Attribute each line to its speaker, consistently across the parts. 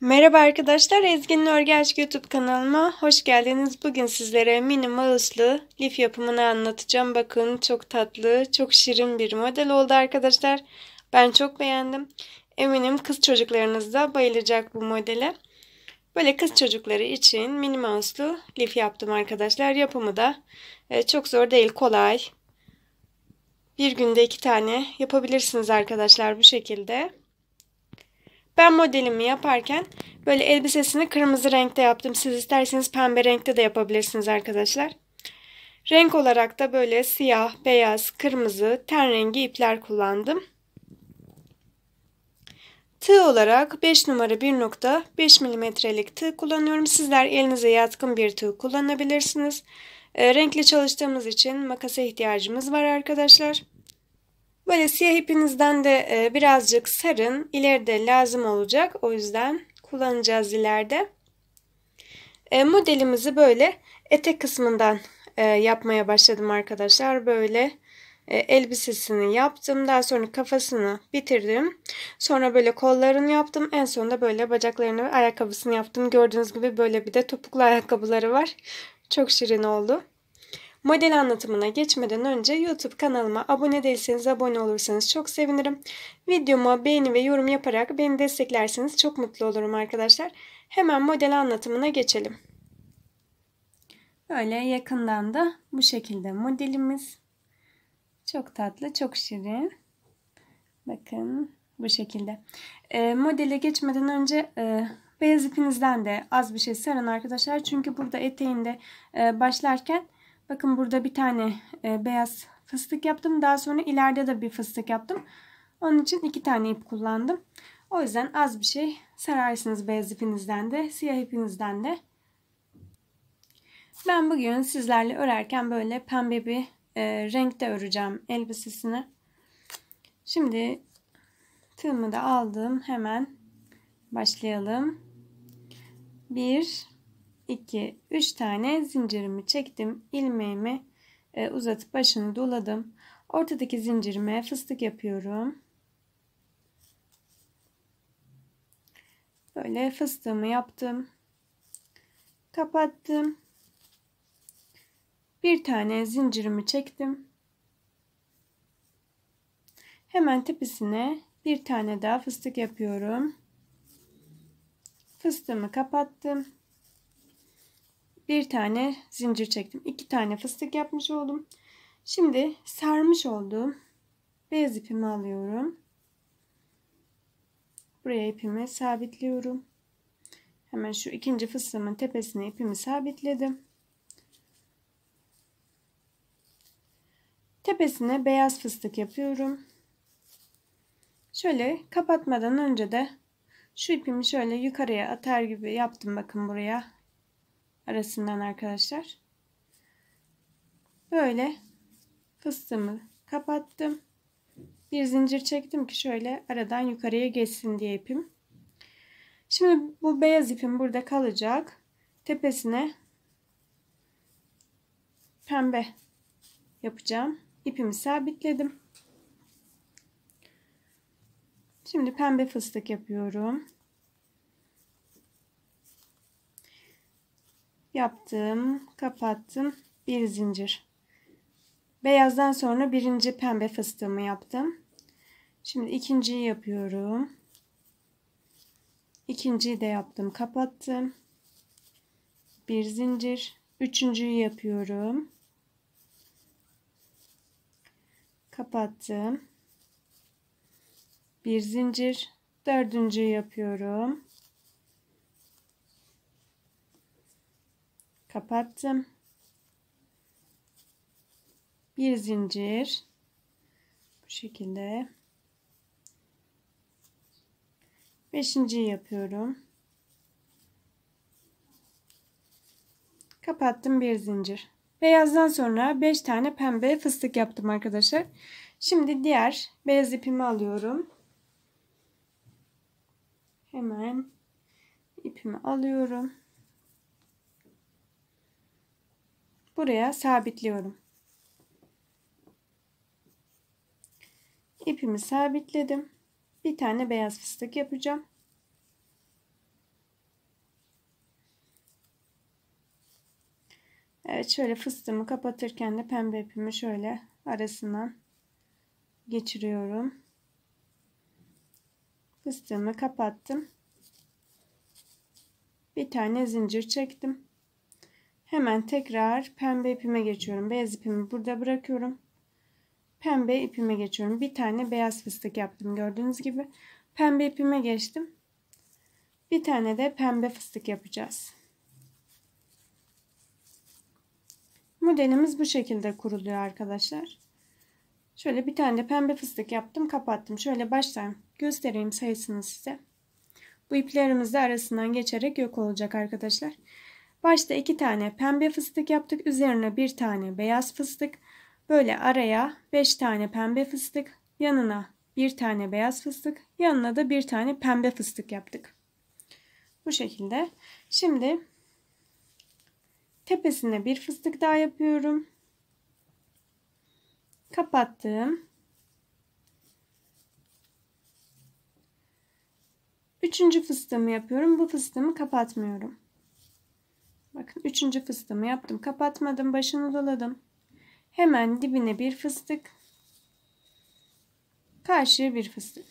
Speaker 1: Merhaba arkadaşlar, Ezgi'nin örgü aşk YouTube kanalıma hoş geldiniz. Bugün sizlere mini lif yapımını anlatacağım. Bakın çok tatlı, çok şirin bir model oldu arkadaşlar. Ben çok beğendim. Eminim kız çocuklarınız da bayılacak bu modele. Böyle kız çocukları için mini mouse'lu lif yaptım arkadaşlar. Yapımı da e, çok zor değil, kolay. Bir günde iki tane yapabilirsiniz arkadaşlar bu şekilde. Ben modelimi yaparken böyle elbisesini kırmızı renkte yaptım. Siz isterseniz pembe renkte de yapabilirsiniz arkadaşlar. Renk olarak da böyle siyah, beyaz, kırmızı, ten rengi ipler kullandım. Tığ olarak 5 numara 1.5 milimetrelik tığ kullanıyorum. Sizler elinize yatkın bir tığ kullanabilirsiniz. E, renkli çalıştığımız için makasa ihtiyacımız var arkadaşlar. Böyle siyah ipinizden de e, birazcık sarın. İleride lazım olacak. O yüzden kullanacağız ileride. E, modelimizi böyle etek kısmından e, yapmaya başladım arkadaşlar. Böyle e, elbisesini yaptım. Daha sonra kafasını bitirdim. Sonra böyle kollarını yaptım. En sonunda böyle bacaklarını ve ayakkabısını yaptım. Gördüğünüz gibi böyle bir de topuklu ayakkabıları var. Çok şirin oldu. Model anlatımına geçmeden önce YouTube kanalıma abone değilseniz abone olursanız çok sevinirim. Videoma beğeni ve yorum yaparak beni desteklerseniz çok mutlu olurum arkadaşlar. Hemen model anlatımına geçelim. Böyle yakından da bu şekilde modelimiz. Çok tatlı, çok şirin. Bakın bu şekilde. E, modele geçmeden önce e, beyaz ipinizden de az bir şey sarın arkadaşlar. Çünkü burada eteğinde e, başlarken bakın burada bir tane e, beyaz fıstık yaptım. Daha sonra ileride de bir fıstık yaptım. Onun için iki tane ip kullandım. O yüzden az bir şey sararsınız beyaz ipinizden de siyah ipinizden de. Ben bugün sizlerle örerken böyle pembe bir e, renkte öreceğim elbisesini. Şimdi tığımı da aldım. Hemen başlayalım. 1 2 3 tane zincirimi çektim. ilmeğimi e, uzatıp başını doladım. Ortadaki zincirime fıstık yapıyorum. Böyle fıstığımı yaptım. Kapattım. Bir tane zincirimi çektim. Hemen tepesine bir tane daha fıstık yapıyorum. Fıstığımı kapattım. Bir tane zincir çektim. İki tane fıstık yapmış oldum. Şimdi sarmış olduğum beyaz ipimi alıyorum. Buraya ipimi sabitliyorum. Hemen şu ikinci fıstığımın tepesine ipimi sabitledim. Tepesine beyaz fıstık yapıyorum. Şöyle kapatmadan önce de şu ipimi şöyle yukarıya atar gibi yaptım bakın buraya. Arasından arkadaşlar. Böyle fıstığımı kapattım. Bir zincir çektim ki şöyle aradan yukarıya geçsin diye ipim. Şimdi bu beyaz ipim burada kalacak. Tepesine pembe yapacağım ipimi sabitledim. Şimdi pembe fıstık yapıyorum. Yaptım, kapattım, bir zincir. Beyazdan sonra birinci pembe fıstığımı yaptım. Şimdi ikinciyi yapıyorum. İkinciyi de yaptım, kapattım. Bir zincir. Üçüncüyü yapıyorum. kapattım. Bir zincir, dördüncü yapıyorum. Kapattım. Bir zincir bu şekilde. Beşinci yapıyorum. Kapattım bir zincir. Beyazdan sonra 5 tane pembe fıstık yaptım arkadaşlar. Şimdi diğer beyaz ipimi alıyorum. Hemen ipimi alıyorum. Buraya sabitliyorum. İpimi sabitledim. Bir tane beyaz fıstık yapacağım. Evet şöyle fıstığımı kapatırken de pembe ipimi şöyle arasından geçiriyorum. Fıstığımı kapattım. Bir tane zincir çektim. Hemen tekrar pembe ipime geçiyorum. Beyaz ipimi burada bırakıyorum. Pembe ipime geçiyorum. Bir tane beyaz fıstık yaptım gördüğünüz gibi. Pembe ipime geçtim. Bir tane de pembe fıstık yapacağız. Modelimiz bu şekilde kuruluyor arkadaşlar. Şöyle bir tane de pembe fıstık yaptım kapattım. Şöyle baştan göstereyim sayısını size. Bu iplerimiz de arasından geçerek yok olacak arkadaşlar. Başta iki tane pembe fıstık yaptık. Üzerine bir tane beyaz fıstık. Böyle araya beş tane pembe fıstık. Yanına bir tane beyaz fıstık. Yanına da bir tane pembe fıstık yaptık. Bu şekilde. Şimdi Tepesine bir fıstık daha yapıyorum. Kapattım. Üçüncü fıstığımı yapıyorum. Bu fıstığımı kapatmıyorum. Bakın üçüncü fıstığımı yaptım. Kapatmadım. Başını doladım. Hemen dibine bir fıstık. Karşıya bir fıstık.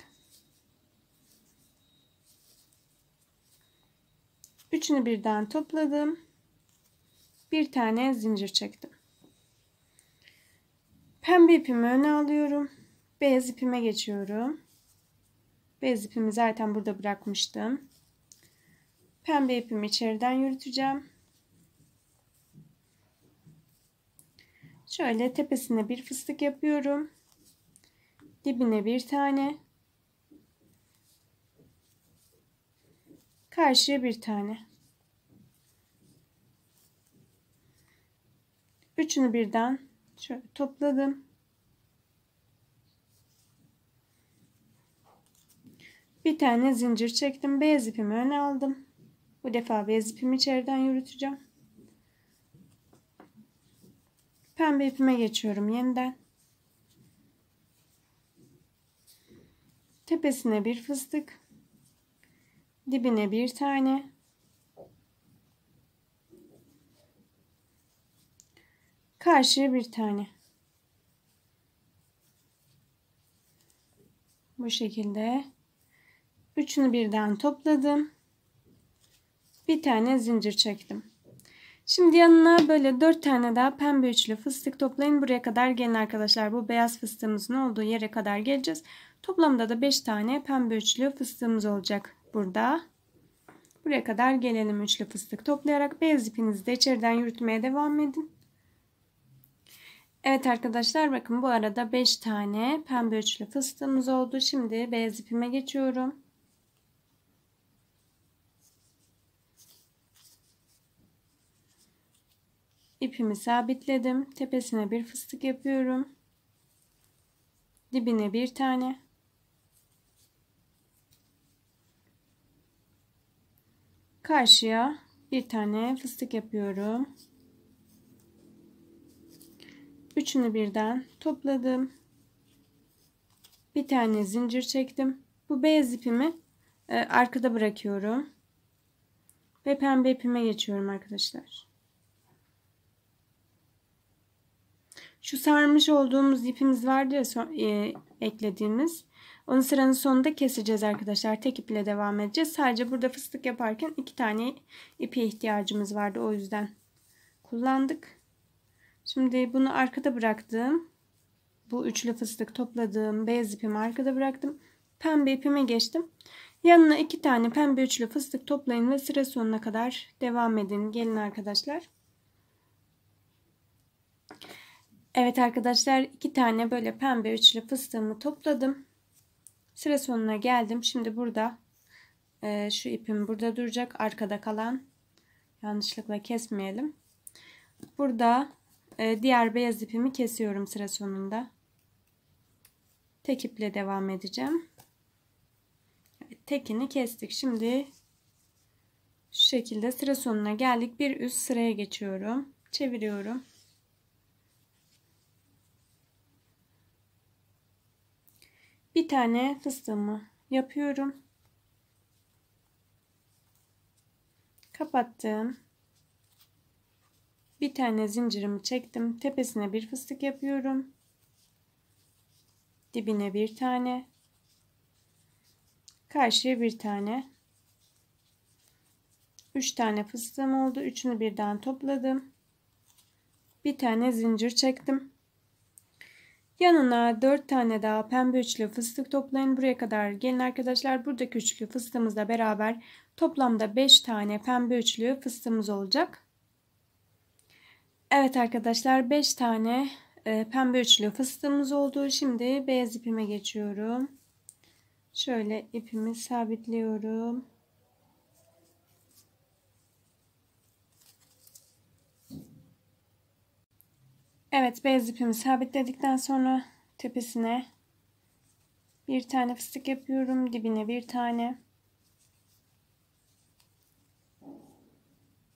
Speaker 1: Üçünü birden topladım bir tane zincir çektim. Pembe ipimi öne alıyorum. Beyaz ipime geçiyorum. Beyaz ipimi zaten burada bırakmıştım. Pembe ipimi içeriden yürüteceğim. Şöyle tepesine bir fıstık yapıyorum. Dibine bir tane. Karşıya bir tane. Üçünü birden şöyle topladım. Bir tane zincir çektim. Beyaz ipimi öne aldım. Bu defa beyaz ipimi içeriden yürüteceğim. Pembe ipime geçiyorum yeniden. Tepesine bir fıstık. Dibine bir tane. Karşıya bir tane. Bu şekilde. Üçünü birden topladım. Bir tane zincir çektim. Şimdi yanına böyle dört tane daha pembe üçlü fıstık toplayın. Buraya kadar gelin arkadaşlar. Bu beyaz fıstığımızın olduğu yere kadar geleceğiz. Toplamda da beş tane pembe üçlü fıstığımız olacak burada. Buraya kadar gelelim üçlü fıstık toplayarak beyaz ipinizi de içeriden yürütmeye devam edin. Evet arkadaşlar bakın bu arada 5 tane pembe üçlü fıstığımız oldu. Şimdi beyaz ipime geçiyorum. İpimi sabitledim. Tepesine bir fıstık yapıyorum. Dibine bir tane. Karşıya bir tane fıstık yapıyorum. Üçünü birden topladım. Bir tane zincir çektim. Bu beyaz ipimi e, arkada bırakıyorum. Ve pembe ipime geçiyorum arkadaşlar. Şu sarmış olduğumuz ipimiz vardı ya son, e, eklediğimiz. Onu sıranın sonunda keseceğiz arkadaşlar. Tek iple devam edeceğiz. Sadece burada fıstık yaparken iki tane ipe ihtiyacımız vardı. O yüzden kullandık. Şimdi bunu arkada bıraktım. Bu üçlü fıstık topladığım beyaz ipimi arkada bıraktım. Pembe ipime geçtim. Yanına iki tane pembe üçlü fıstık toplayın ve sıra sonuna kadar devam edin. Gelin arkadaşlar. Evet arkadaşlar iki tane böyle pembe üçlü fıstığımı topladım. Sıra sonuna geldim. Şimdi burada e, şu ipim burada duracak. Arkada kalan yanlışlıkla kesmeyelim. Burada ee, diğer beyaz ipimi kesiyorum sıra sonunda. Tek iple devam edeceğim. tekini kestik. Şimdi şu şekilde sıra sonuna geldik. Bir üst sıraya geçiyorum. Çeviriyorum. Bir tane fıstığımı yapıyorum. Kapattım. Bir tane zincirimi çektim. Tepesine bir fıstık yapıyorum. Dibine bir tane. Karşıya bir tane. 3 tane fıstığım oldu. Üçünü birden topladım. Bir tane zincir çektim. Yanına 4 tane daha pembe üçlü fıstık toplayın. Buraya kadar gelin arkadaşlar. Buradaki üçlü fıstığımızla beraber toplamda 5 tane pembe üçlü fıstığımız olacak. Evet arkadaşlar 5 tane e, pembe üçlü fıstığımız oldu. Şimdi beyaz ipime geçiyorum. Şöyle ipimi sabitliyorum. Evet beyaz ipimi sabitledikten sonra tepesine bir tane fıstık yapıyorum. Dibine bir tane.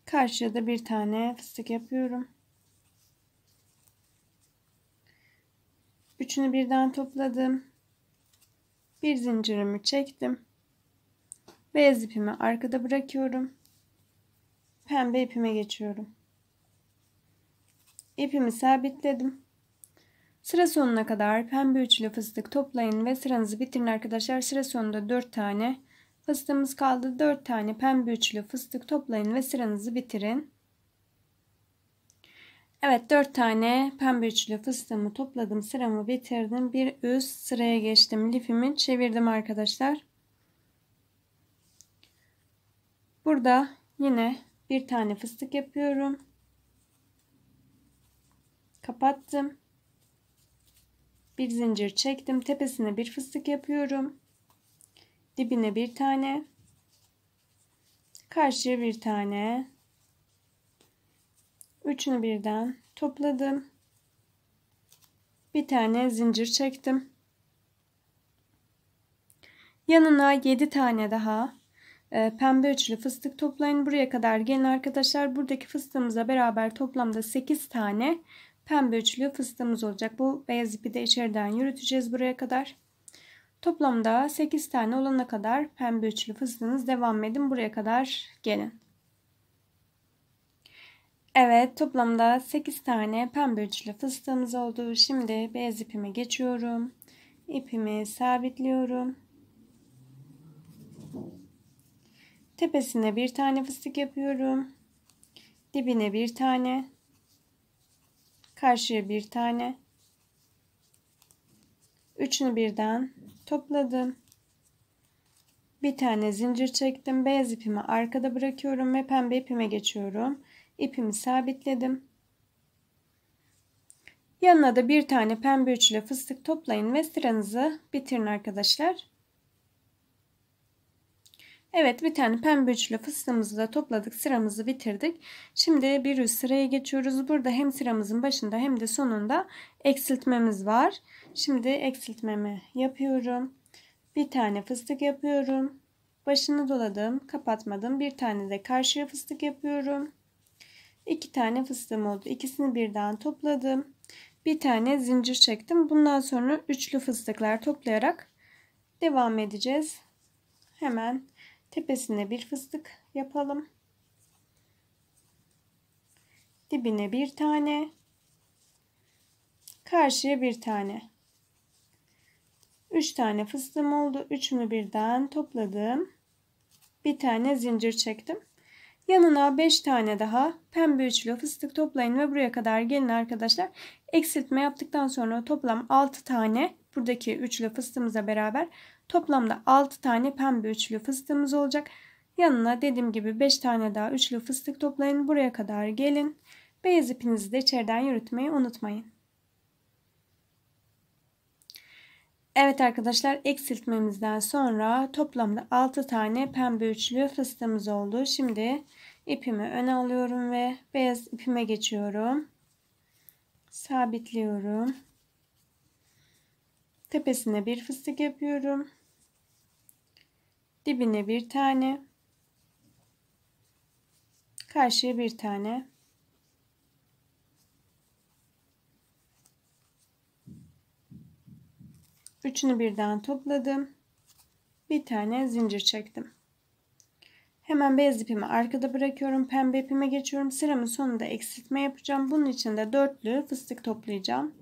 Speaker 1: Karşıya da bir tane fıstık yapıyorum. Üçünü birden topladım. Bir zincirimi çektim. Beyaz ipimi arkada bırakıyorum. Pembe ipime geçiyorum. İpimi sabitledim. Sıra sonuna kadar pembe üçlü fıstık toplayın ve sıranızı bitirin arkadaşlar. Sıra sonunda 4 tane fıstığımız kaldı. 4 tane pembe üçlü fıstık toplayın ve sıranızı bitirin. Evet 4 tane pembe üçlü fıstığımı topladım. Sıramı bitirdim. Bir üst sıraya geçtim. Lifimi çevirdim arkadaşlar. Burada yine bir tane fıstık yapıyorum. Kapattım. Bir zincir çektim. Tepesine bir fıstık yapıyorum. Dibine bir tane. Karşıya bir tane. Üçünü birden topladım. Bir tane zincir çektim. Yanına 7 tane daha e, pembe üçlü fıstık toplayın. Buraya kadar gelin arkadaşlar. Buradaki fıstığımıza beraber toplamda 8 tane pembe üçlü fıstığımız olacak. Bu beyaz ipi de içeriden yürüteceğiz buraya kadar. Toplamda 8 tane olana kadar pembe üçlü fıstığınız devam edin. Buraya kadar gelin. Evet toplamda 8 tane pembe üçlü fıstığımız oldu. Şimdi beyaz ipime geçiyorum. İpimi sabitliyorum. Tepesine bir tane fıstık yapıyorum. Dibine bir tane. Karşıya bir tane. Üçünü birden topladım. Bir tane zincir çektim. Beyaz ipimi arkada bırakıyorum ve pembe ipime geçiyorum ipimi sabitledim. Yanına da bir tane pembe üçlü fıstık toplayın ve sıranızı bitirin arkadaşlar. Evet bir tane pembe üçlü fıstığımızı da topladık sıramızı bitirdik. Şimdi bir üst sıraya geçiyoruz. Burada hem sıramızın başında hem de sonunda eksiltmemiz var. Şimdi eksiltmemi yapıyorum. Bir tane fıstık yapıyorum. Başını doladım kapatmadım. Bir tane de karşıya fıstık yapıyorum iki tane fıstığım oldu. İkisini birden topladım. Bir tane zincir çektim. Bundan sonra üçlü fıstıklar toplayarak devam edeceğiz. Hemen tepesine bir fıstık yapalım. Dibine bir tane. Karşıya bir tane. 3 tane fıstığım oldu. Üçünü birden topladım. Bir tane zincir çektim. Yanına 5 tane daha pembe üçlü fıstık toplayın ve buraya kadar gelin arkadaşlar. Eksiltme yaptıktan sonra toplam 6 tane buradaki üçlü fıstığımıza beraber toplamda 6 tane pembe üçlü fıstığımız olacak. Yanına dediğim gibi 5 tane daha üçlü fıstık toplayın. Buraya kadar gelin. Beyaz ipinizi de içeriden yürütmeyi unutmayın. Evet arkadaşlar eksiltmemizden sonra toplamda 6 tane pembe üçlü fıstığımız oldu. Şimdi ipimi öne alıyorum ve beyaz ipime geçiyorum. Sabitliyorum. Tepesine bir fıstık yapıyorum. Dibine bir tane. Karşıya bir tane. Üçünü birden topladım. Bir tane zincir çektim. Hemen beyaz ipimi arkada bırakıyorum. Pembe ipime geçiyorum. Sıramın sonunda eksiltme yapacağım. Bunun için de dörtlü fıstık toplayacağım.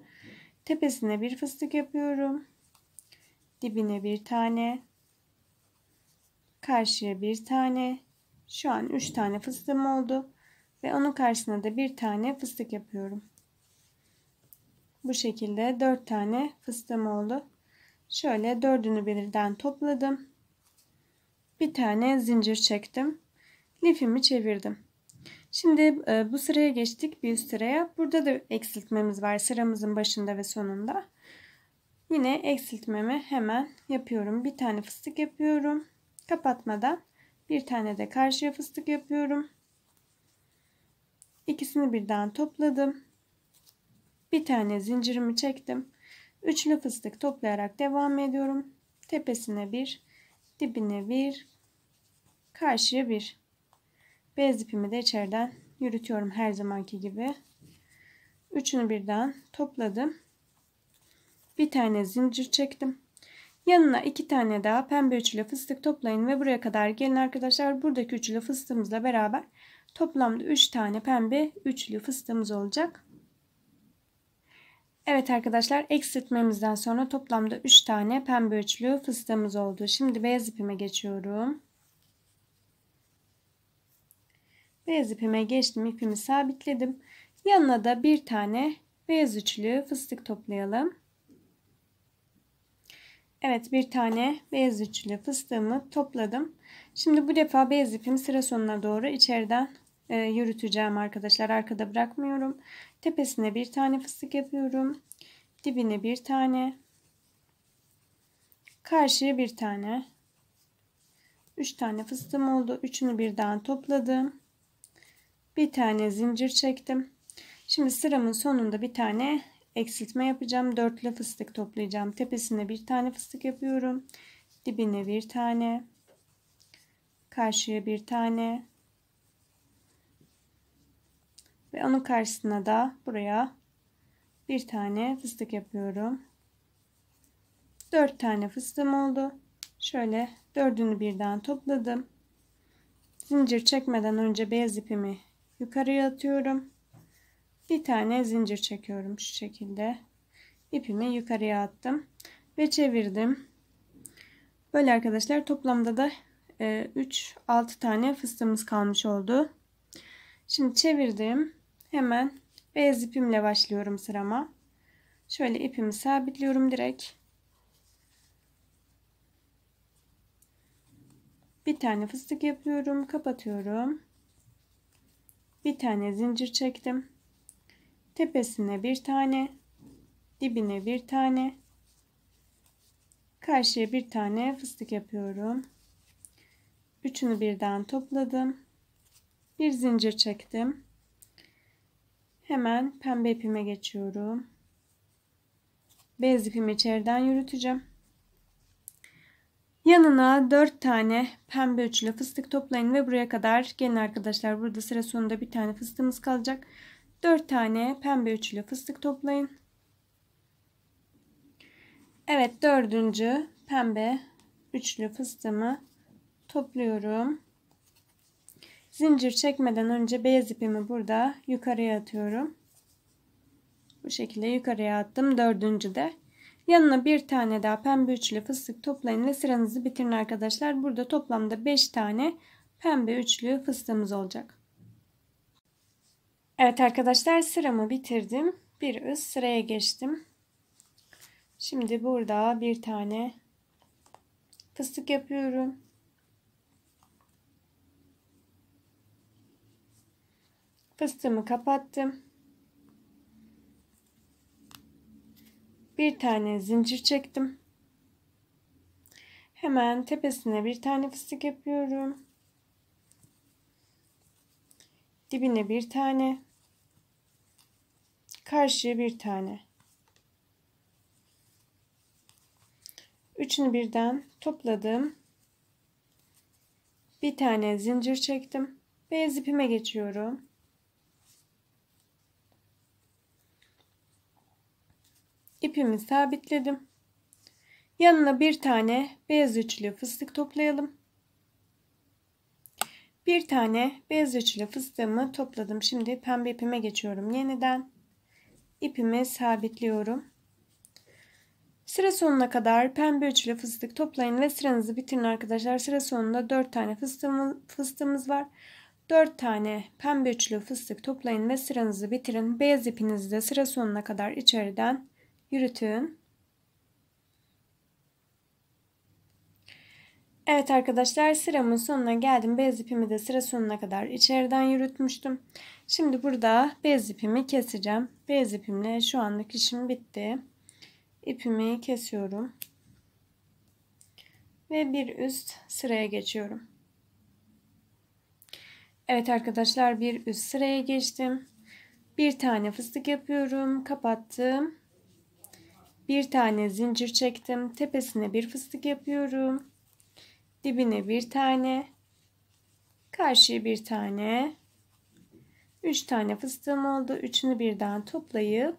Speaker 1: Tepesine bir fıstık yapıyorum. Dibine bir tane. Karşıya bir tane. Şu an üç tane fıstığım oldu. Ve onun karşısına da bir tane fıstık yapıyorum. Bu şekilde dört tane fıstığım oldu. Şöyle dördünü birden topladım bir tane zincir çektim. Lifimi çevirdim. Şimdi e, bu sıraya geçtik bir üst sıraya. Burada da eksiltmemiz var sıramızın başında ve sonunda. Yine eksiltmemi hemen yapıyorum. Bir tane fıstık yapıyorum. Kapatmadan bir tane de karşıya fıstık yapıyorum. İkisini birden topladım. Bir tane zincirimi çektim. Üçlü fıstık toplayarak devam ediyorum. Tepesine bir, dibine bir karşıya bir beyaz ipimi de içeriden yürütüyorum her zamanki gibi üçünü birden topladım bir tane zincir çektim yanına iki tane daha pembe üçlü fıstık toplayın ve buraya kadar gelin arkadaşlar buradaki üçlü fıstığımızla beraber toplamda üç tane pembe üçlü fıstığımız olacak Evet arkadaşlar eksiltmemizden sonra toplamda 3 tane pembe üçlü fıstığımız oldu. Şimdi beyaz ipime geçiyorum. Beyaz ipime geçtim. ipimi sabitledim. Yanına da bir tane beyaz üçlü fıstık toplayalım. Evet bir tane beyaz üçlü fıstığımı topladım. Şimdi bu defa beyaz ipimi sıra sonuna doğru içeriden e, yürüteceğim arkadaşlar. Arkada bırakmıyorum. Tepesine bir tane fıstık yapıyorum. Dibine bir tane. Karşıya bir tane. 3 tane fıstığım oldu. Üçünü birden topladım. Bir tane zincir çektim. Şimdi sıramın sonunda bir tane eksiltme yapacağım. Dörtlü fıstık toplayacağım. Tepesine bir tane fıstık yapıyorum. Dibine bir tane. Karşıya bir tane. Ve onun karşısına da buraya bir tane fıstık yapıyorum. Dört tane fıstığım oldu. Şöyle dördünü birden topladım. Zincir çekmeden önce beyaz ipimi yukarıya atıyorum. Bir tane zincir çekiyorum şu şekilde. İpimi yukarıya attım ve çevirdim. Böyle arkadaşlar toplamda da 3-6 e, tane fıstığımız kalmış oldu. Şimdi çevirdim hemen beyaz ipimle başlıyorum sırama. Şöyle ipimi sabitliyorum direkt. Bir tane fıstık yapıyorum, kapatıyorum. Bir tane zincir çektim. Tepesine bir tane, dibine bir tane, karşıya bir tane fıstık yapıyorum. Üçünü birden topladım. Bir zincir çektim. Hemen pembe ipime geçiyorum. Beyaz ipimi içeriden yürüteceğim. Yanına 4 tane pembe üçlü fıstık toplayın ve buraya kadar gelin arkadaşlar. Burada sıra sonunda bir tane fıstığımız kalacak. 4 tane pembe üçlü fıstık toplayın. Evet dördüncü pembe üçlü fıstığımı topluyorum. Zincir çekmeden önce beyaz ipimi burada yukarıya atıyorum. Bu şekilde yukarıya attım. Dördüncü de. Yanına bir tane daha pembe üçlü fıstık toplayın ve sıranızı bitirin arkadaşlar. Burada toplamda 5 tane pembe üçlü fıstığımız olacak. Evet arkadaşlar sıramı bitirdim. Bir üst sıraya geçtim. Şimdi burada bir tane fıstık yapıyorum. Fıstığımı kapattım. Bir tane zincir çektim. Hemen tepesine bir tane fıstık yapıyorum. Dibine bir tane. Karşıya bir tane. Üçünü birden topladım. Bir tane zincir çektim. Beyaz ipime geçiyorum. ipimi sabitledim. Yanına bir tane beyaz üçlü fıstık toplayalım. Bir tane beyaz üçlü fıstığımı topladım. Şimdi pembe ipime geçiyorum yeniden. İpimi sabitliyorum. Sıra sonuna kadar pembe üçlü fıstık toplayın ve sıranızı bitirin arkadaşlar. Sıra sonunda 4 tane fıstığımız, var. 4 tane pembe üçlü fıstık toplayın ve sıranızı bitirin. Beyaz ipinizi de sıra sonuna kadar içeriden yürütün. Evet arkadaşlar sıramın sonuna geldim. Bez ipimi de sıra sonuna kadar içeriden yürütmüştüm. Şimdi burada bez ipimi keseceğim. Bez ipimle şu andaki işim bitti. İpimi kesiyorum. Ve bir üst sıraya geçiyorum. Evet arkadaşlar bir üst sıraya geçtim. Bir tane fıstık yapıyorum. Kapattım. Bir tane zincir çektim. Tepesine bir fıstık yapıyorum. Dibine bir tane. Karşıya bir tane. Üç tane fıstığım oldu. Üçünü birden toplayıp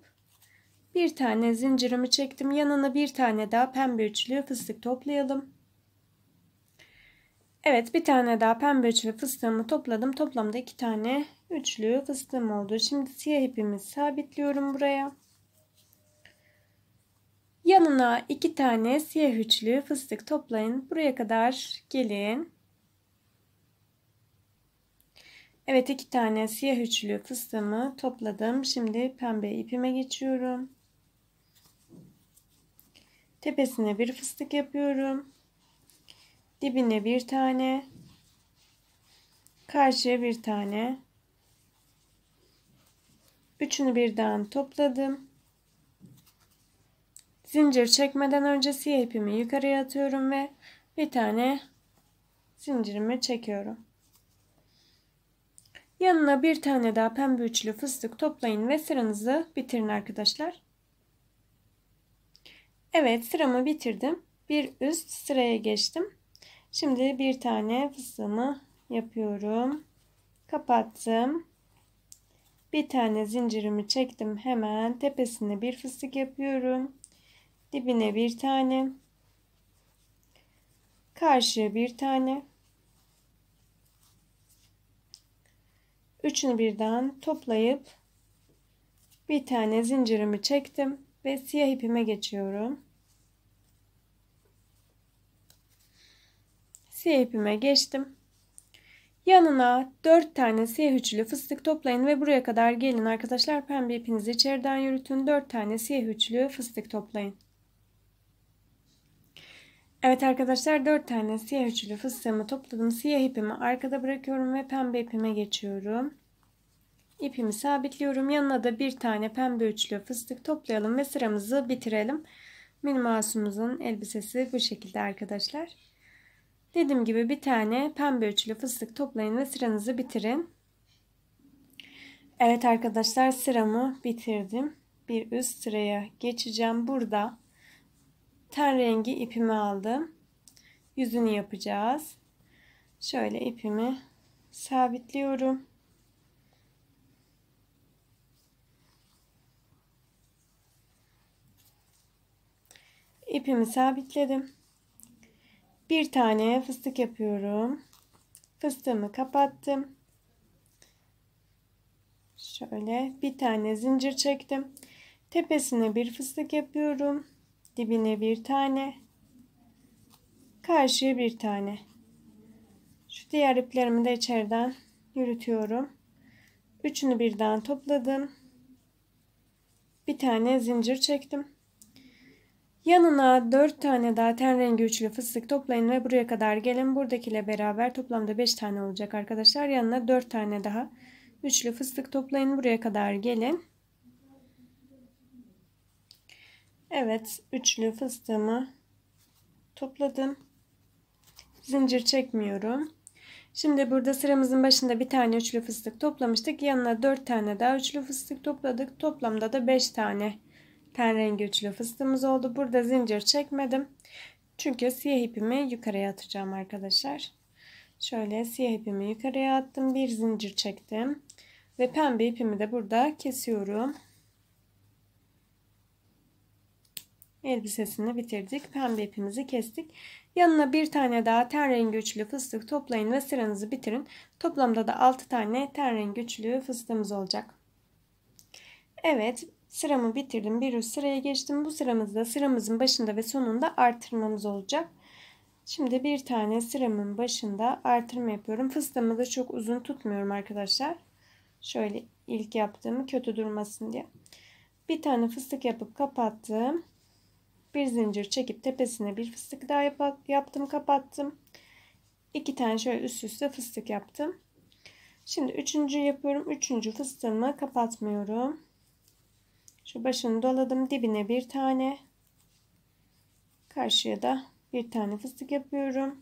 Speaker 1: bir tane zincirimi çektim. Yanına bir tane daha pembe üçlü fıstık toplayalım. Evet bir tane daha pembe üçlü fıstığımı topladım. Toplamda iki tane üçlü fıstığım oldu. Şimdi siyah ipimi sabitliyorum buraya. Yanına iki tane siyah üçlü fıstık toplayın. Buraya kadar gelin. Evet iki tane siyah üçlü fıstığımı topladım. Şimdi pembe ipime geçiyorum. Tepesine bir fıstık yapıyorum. Dibine bir tane. Karşıya bir tane. Üçünü birden topladım. Zincir çekmeden önce siyah ipimi yukarıya atıyorum ve bir tane zincirimi çekiyorum. Yanına bir tane daha pembe üçlü fıstık toplayın ve sıranızı bitirin arkadaşlar. Evet sıramı bitirdim. Bir üst sıraya geçtim. Şimdi bir tane fıstığımı yapıyorum. Kapattım. Bir tane zincirimi çektim. Hemen tepesine bir fıstık yapıyorum. Dibine bir tane. Karşıya bir tane. Üçünü birden toplayıp bir tane zincirimi çektim ve siyah ipime geçiyorum. Siyah ipime geçtim. Yanına dört tane siyah üçlü fıstık toplayın ve buraya kadar gelin arkadaşlar. Pembe ipinizi içeriden yürütün. Dört tane siyah üçlü fıstık toplayın. Evet arkadaşlar 4 tane siyah üçlü fıstığımı topladım. Siyah ipimi arkada bırakıyorum ve pembe ipime geçiyorum. İpimi sabitliyorum. Yanına da bir tane pembe üçlü fıstık toplayalım ve sıramızı bitirelim. Benim masumuzun elbisesi bu şekilde arkadaşlar. Dediğim gibi bir tane pembe üçlü fıstık toplayın ve sıranızı bitirin. Evet arkadaşlar sıramı bitirdim. Bir üst sıraya geçeceğim. Burada ten rengi ipimi aldım. Yüzünü yapacağız. Şöyle ipimi sabitliyorum. İpimi sabitledim. Bir tane fıstık yapıyorum. Fıstığımı kapattım. Şöyle bir tane zincir çektim. Tepesine bir fıstık yapıyorum dibine bir tane karşıya bir tane şu diğer iplerimi de içeriden yürütüyorum üçünü birden topladım bir tane zincir çektim yanına dört tane daha ten rengi üçlü fıstık toplayın ve buraya kadar gelin buradakiyle beraber toplamda beş tane olacak arkadaşlar yanına dört tane daha üçlü fıstık toplayın buraya kadar gelin Evet üçlü fıstığımı topladım. Zincir çekmiyorum. Şimdi burada sıramızın başında bir tane üçlü fıstık toplamıştık. Yanına dört tane daha üçlü fıstık topladık. Toplamda da beş tane ten rengi üçlü fıstığımız oldu. Burada zincir çekmedim. Çünkü siyah ipimi yukarıya atacağım arkadaşlar. Şöyle siyah ipimi yukarıya attım. Bir zincir çektim. Ve pembe ipimi de burada kesiyorum. elbisesini bitirdik. Pembe ipimizi kestik. Yanına bir tane daha ten rengi üçlü fıstık toplayın ve sıranızı bitirin. Toplamda da 6 tane ten rengi üçlü fıstığımız olacak. Evet sıramı bitirdim. Bir üst sıraya geçtim. Bu sıramızda sıramızın başında ve sonunda artırmamız olacak. Şimdi bir tane sıramın başında artırma yapıyorum. Fıstığımı da çok uzun tutmuyorum arkadaşlar. Şöyle ilk yaptığımı kötü durmasın diye. Bir tane fıstık yapıp kapattım. Bir zincir çekip tepesine bir fıstık daha yap yaptım kapattım. İki tane şöyle üst üste fıstık yaptım. Şimdi üçüncü yapıyorum. Üçüncü fıstığımı kapatmıyorum. Şu başını doladım. Dibine bir tane. Karşıya da bir tane fıstık yapıyorum.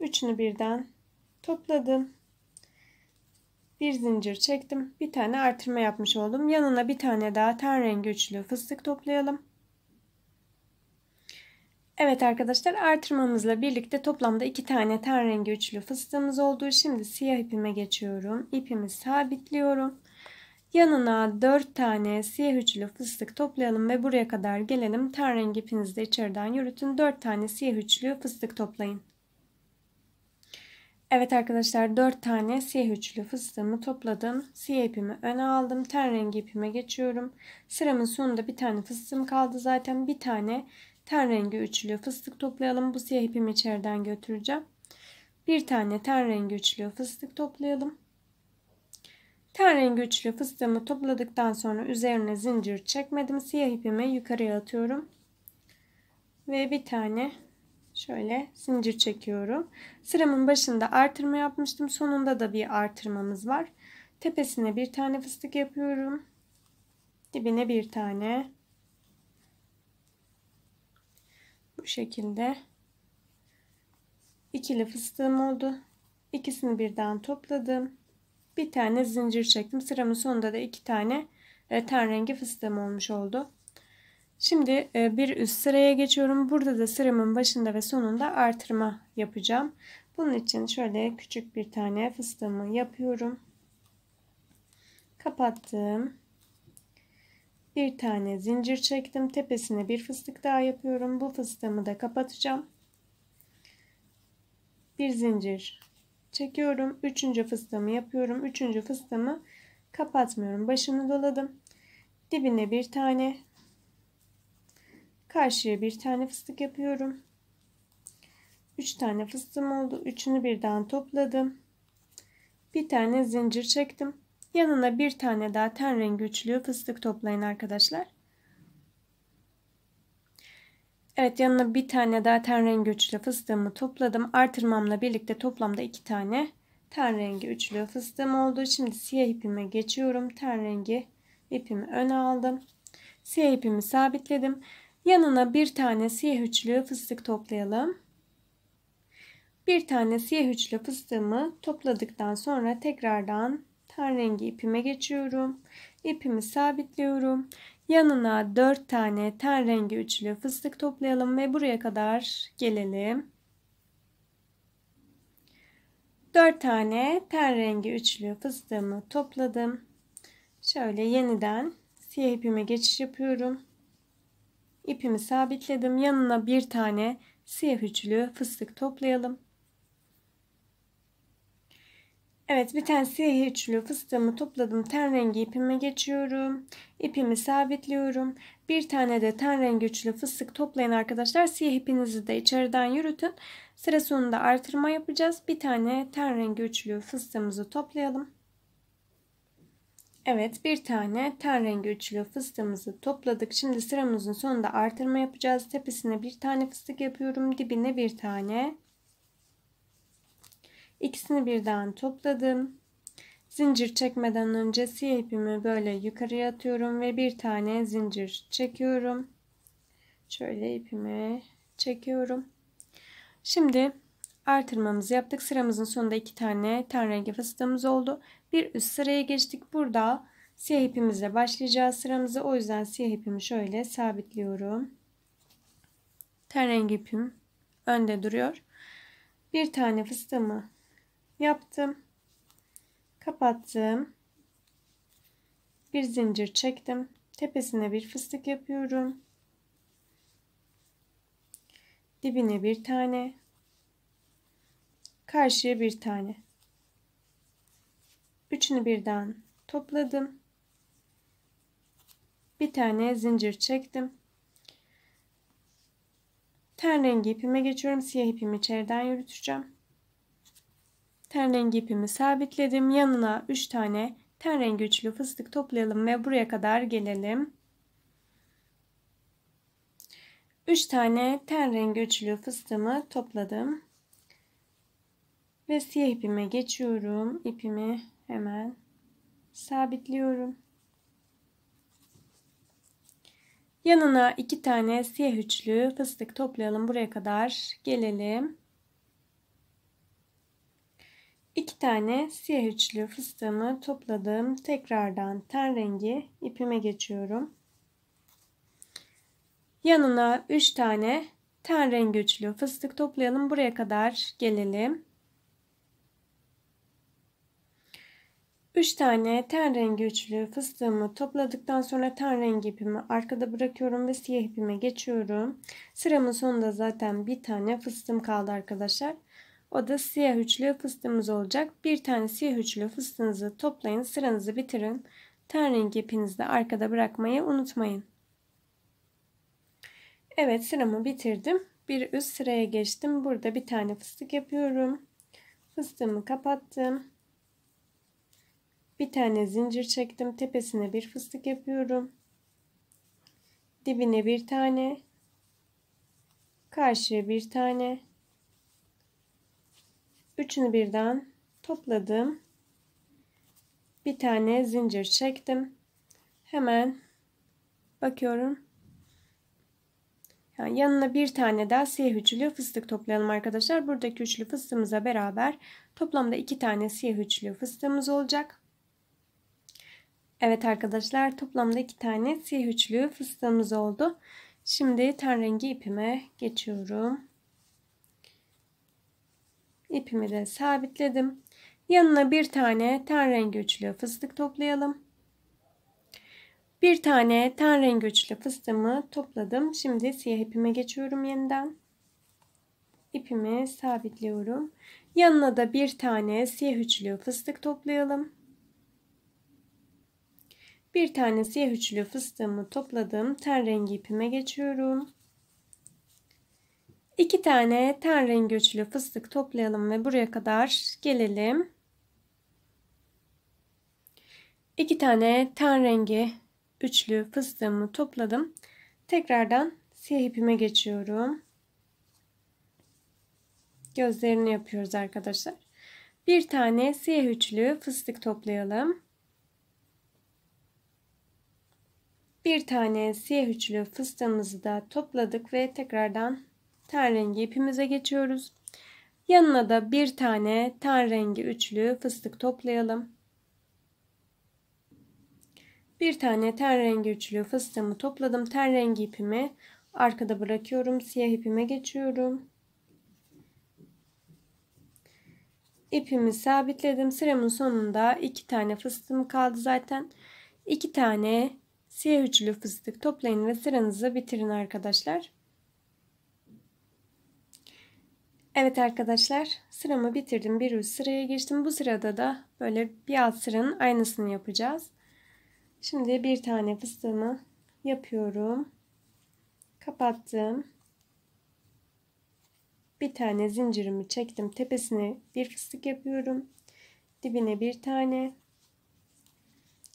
Speaker 1: Üçünü birden topladım. Bir zincir çektim. Bir tane artırma yapmış oldum. Yanına bir tane daha ten rengi üçlü fıstık toplayalım. Evet arkadaşlar artırmamızla birlikte toplamda iki tane ten rengi üçlü fıstığımız oldu. Şimdi siyah ipime geçiyorum. İpimi sabitliyorum. Yanına 4 tane siyah üçlü fıstık toplayalım ve buraya kadar gelelim. Ten rengi ipinizi de içeriden yürütün. 4 tane siyah üçlü fıstık toplayın. Evet arkadaşlar 4 tane siyah üçlü fıstığımı topladım. Siyah ipimi öne aldım. Ten rengi ipime geçiyorum. Sıramın sonunda bir tane fıstığım kaldı zaten. Bir tane ten rengi üçlü fıstık toplayalım. Bu siyah ipimi içeriden götüreceğim. Bir tane ten rengi üçlü fıstık toplayalım. Ten rengi üçlü fıstığımı topladıktan sonra üzerine zincir çekmedim. Siyah ipimi yukarıya atıyorum. Ve bir tane şöyle zincir çekiyorum. Sıramın başında artırma yapmıştım. Sonunda da bir artırmamız var. Tepesine bir tane fıstık yapıyorum. Dibine bir tane. bu şekilde ikili fıstığım oldu. İkisini birden topladım. Bir tane zincir çektim. Sıramın sonunda da iki tane e, ten rengi fıstığım olmuş oldu. Şimdi e, bir üst sıraya geçiyorum. Burada da sıramın başında ve sonunda artırma yapacağım. Bunun için şöyle küçük bir tane fıstığımı yapıyorum. Kapattım. Bir tane zincir çektim. Tepesine bir fıstık daha yapıyorum. Bu fıstığımı da kapatacağım. Bir zincir çekiyorum. Üçüncü fıstığımı yapıyorum. Üçüncü fıstığımı kapatmıyorum. Başını doladım. Dibine bir tane. Karşıya bir tane fıstık yapıyorum. Üç tane fıstığım oldu. Üçünü birden topladım. Bir tane zincir çektim. Yanına bir tane daha ten rengi üçlüğü fıstık toplayın arkadaşlar. Evet yanına bir tane daha ten rengi üçlü fıstığımı topladım. Artırmamla birlikte toplamda iki tane ten rengi üçlü fıstığım oldu. Şimdi siyah ipime geçiyorum. Ten rengi ipimi öne aldım. Siyah ipimi sabitledim. Yanına bir tane siyah üçlü fıstık toplayalım. Bir tane siyah üçlü fıstığımı topladıktan sonra tekrardan ten rengi ipime geçiyorum. İpimi sabitliyorum. Yanına 4 tane ten rengi üçlü fıstık toplayalım ve buraya kadar gelelim. 4 tane ten rengi üçlü fıstığımı topladım. Şöyle yeniden siyah ipime geçiş yapıyorum. İpimi sabitledim. Yanına bir tane siyah üçlü fıstık toplayalım. Evet bir tane siyah üçlü fıstığımı topladım. Ten rengi ipime geçiyorum. İpimi sabitliyorum. Bir tane de ten rengi üçlü fıstık toplayın arkadaşlar. Siyah ipinizi de içeriden yürütün. Sıra sonunda artırma yapacağız. Bir tane ten rengi üçlü fıstığımızı toplayalım. Evet bir tane ten rengi üçlü fıstığımızı topladık. Şimdi sıramızın sonunda artırma yapacağız. Tepesine bir tane fıstık yapıyorum. Dibine bir tane. İkisini birden topladım. Zincir çekmeden önce siyah ipimi böyle yukarıya atıyorum ve bir tane zincir çekiyorum. Şöyle ipimi çekiyorum. Şimdi artırmamızı yaptık. Sıramızın sonunda iki tane ten rengi fıstığımız oldu. Bir üst sıraya geçtik. Burada siyah ipimizle başlayacağız sıramızı. O yüzden siyah ipimi şöyle sabitliyorum. Ten rengi ipim önde duruyor. Bir tane fıstığımı yaptım. Kapattım. Bir zincir çektim. Tepesine bir fıstık yapıyorum. Dibine bir tane. Karşıya bir tane. Üçünü birden topladım. Bir tane zincir çektim. Ten rengi ipime geçiyorum. Siyah ipimi içeriden yürüteceğim ten rengi ipimi sabitledim. Yanına 3 tane ten rengi üçlü fıstık toplayalım ve buraya kadar gelelim. 3 tane ten rengi üçlü fıstığımı topladım. Ve siyah ipime geçiyorum. İpimi hemen sabitliyorum. Yanına iki tane siyah üçlü fıstık toplayalım. Buraya kadar gelelim. İki tane siyah üçlü fıstığımı topladım. Tekrardan ten rengi ipime geçiyorum. Yanına 3 tane ten rengi üçlü fıstık toplayalım. Buraya kadar gelelim. 3 tane ten rengi üçlü fıstığımı topladıktan sonra ten rengi ipimi arkada bırakıyorum ve siyah ipime geçiyorum. Sıramın sonunda zaten bir tane fıstığım kaldı arkadaşlar. O da siyah üçlü fıstığımız olacak. Bir tane siyah üçlü fıstığınızı toplayın. Sıranızı bitirin. Ten rengi ipinizi de arkada bırakmayı unutmayın. Evet sıramı bitirdim. Bir üst sıraya geçtim. Burada bir tane fıstık yapıyorum. Fıstığımı kapattım. Bir tane zincir çektim. Tepesine bir fıstık yapıyorum. Dibine bir tane. Karşıya bir tane. Üçünü birden topladım. Bir tane zincir çektim. Hemen bakıyorum. Yani yanına bir tane daha siyah üçlü fıstık toplayalım arkadaşlar. Buradaki üçlü fıstığımıza beraber toplamda iki tane siyah üçlü fıstığımız olacak. Evet arkadaşlar toplamda iki tane siyah üçlü fıstığımız oldu. Şimdi ten rengi ipime geçiyorum. İpimi de sabitledim. Yanına bir tane ten rengi üçlü fıstık toplayalım. Bir tane ten rengi üçlü fıstığımı topladım. Şimdi siyah ipime geçiyorum yeniden. İpimi sabitliyorum. Yanına da bir tane siyah üçlü fıstık toplayalım. Bir tane siyah üçlü fıstığımı topladım. Ten rengi ipime geçiyorum. İki tane ten rengi üçlü fıstık toplayalım ve buraya kadar gelelim. İki tane ten rengi üçlü fıstığımı topladım. Tekrardan siyah ipime geçiyorum. Gözlerini yapıyoruz arkadaşlar. Bir tane siyah üçlü fıstık toplayalım. Bir tane siyah üçlü fıstığımızı da topladık ve tekrardan ten rengi ipimize geçiyoruz. Yanına da bir tane ten rengi üçlü fıstık toplayalım. Bir tane ten rengi üçlü fıstığımı topladım. Ten rengi ipimi arkada bırakıyorum. Siyah ipime geçiyorum. İpimi sabitledim. Sıramın sonunda iki tane fıstığım kaldı zaten. İki tane siyah üçlü fıstık toplayın ve sıranızı bitirin arkadaşlar. Evet arkadaşlar sıramı bitirdim. Bir üst sıraya geçtim. Bu sırada da böyle bir alt sıranın aynısını yapacağız. Şimdi bir tane fıstığımı yapıyorum. Kapattım. Bir tane zincirimi çektim. Tepesine bir fıstık yapıyorum. Dibine bir tane.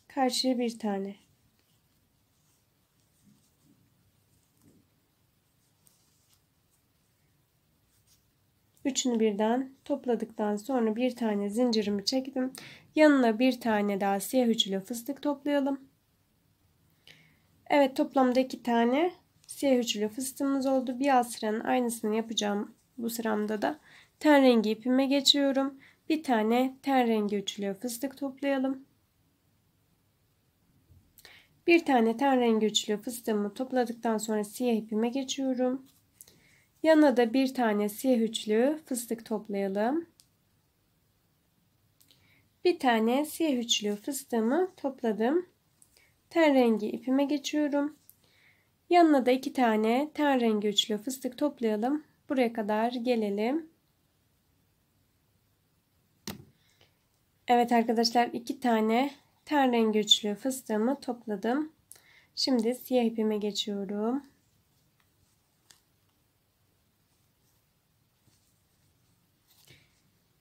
Speaker 1: Karşıya bir tane. Üçünü birden topladıktan sonra bir tane zincirimi çektim. Yanına bir tane daha siyah üçlü fıstık toplayalım. Evet toplamda iki tane siyah üçlü fıstığımız oldu. Bir alt sıranın aynısını yapacağım bu sıramda da. Ten rengi ipime geçiyorum. Bir tane ten rengi üçlü fıstık toplayalım. Bir tane ten rengi üçlü fıstığımı topladıktan sonra siyah ipime geçiyorum. Yanına da bir tane siyah üçlü fıstık toplayalım. Bir tane siyah üçlü fıstığımı topladım. Ten rengi ipime geçiyorum. Yanına da iki tane ten rengi üçlü fıstık toplayalım. Buraya kadar gelelim. Evet arkadaşlar iki tane ten rengi üçlü fıstığımı topladım. Şimdi siyah ipime geçiyorum.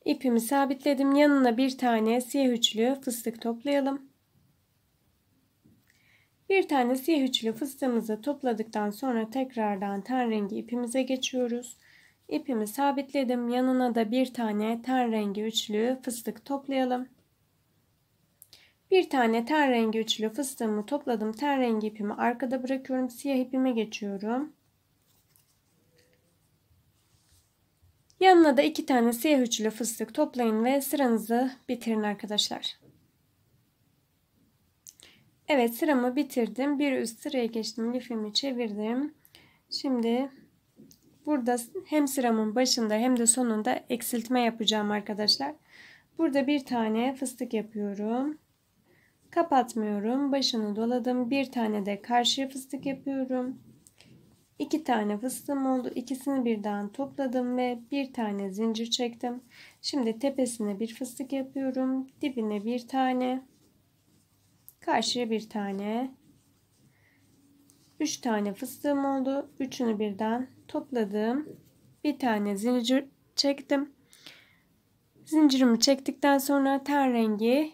Speaker 1: İpimi sabitledim. Yanına bir tane siyah üçlü fıstık toplayalım. Bir tane siyah üçlü fıstığımızı topladıktan sonra tekrardan ten rengi ipimize geçiyoruz. İpimi sabitledim. Yanına da bir tane ten rengi üçlü fıstık toplayalım. Bir tane ten rengi üçlü fıstığımı topladım. Ten rengi ipimi arkada bırakıyorum. Siyah ipime geçiyorum. Yanına da iki tane siyah üçlü fıstık toplayın ve sıranızı bitirin arkadaşlar. Evet sıramı bitirdim. Bir üst sıraya geçtim. Lifimi çevirdim. Şimdi burada hem sıramın başında hem de sonunda eksiltme yapacağım arkadaşlar. Burada bir tane fıstık yapıyorum. Kapatmıyorum. Başını doladım. Bir tane de karşı fıstık yapıyorum. 2 tane fıstığım oldu. İkisini birden topladım ve bir tane zincir çektim. Şimdi tepesine bir fıstık yapıyorum. Dibine bir tane. Karşıya bir tane. 3 tane fıstığım oldu. Üçünü birden topladım. Bir tane zincir çektim. Zincirimi çektikten sonra ten rengi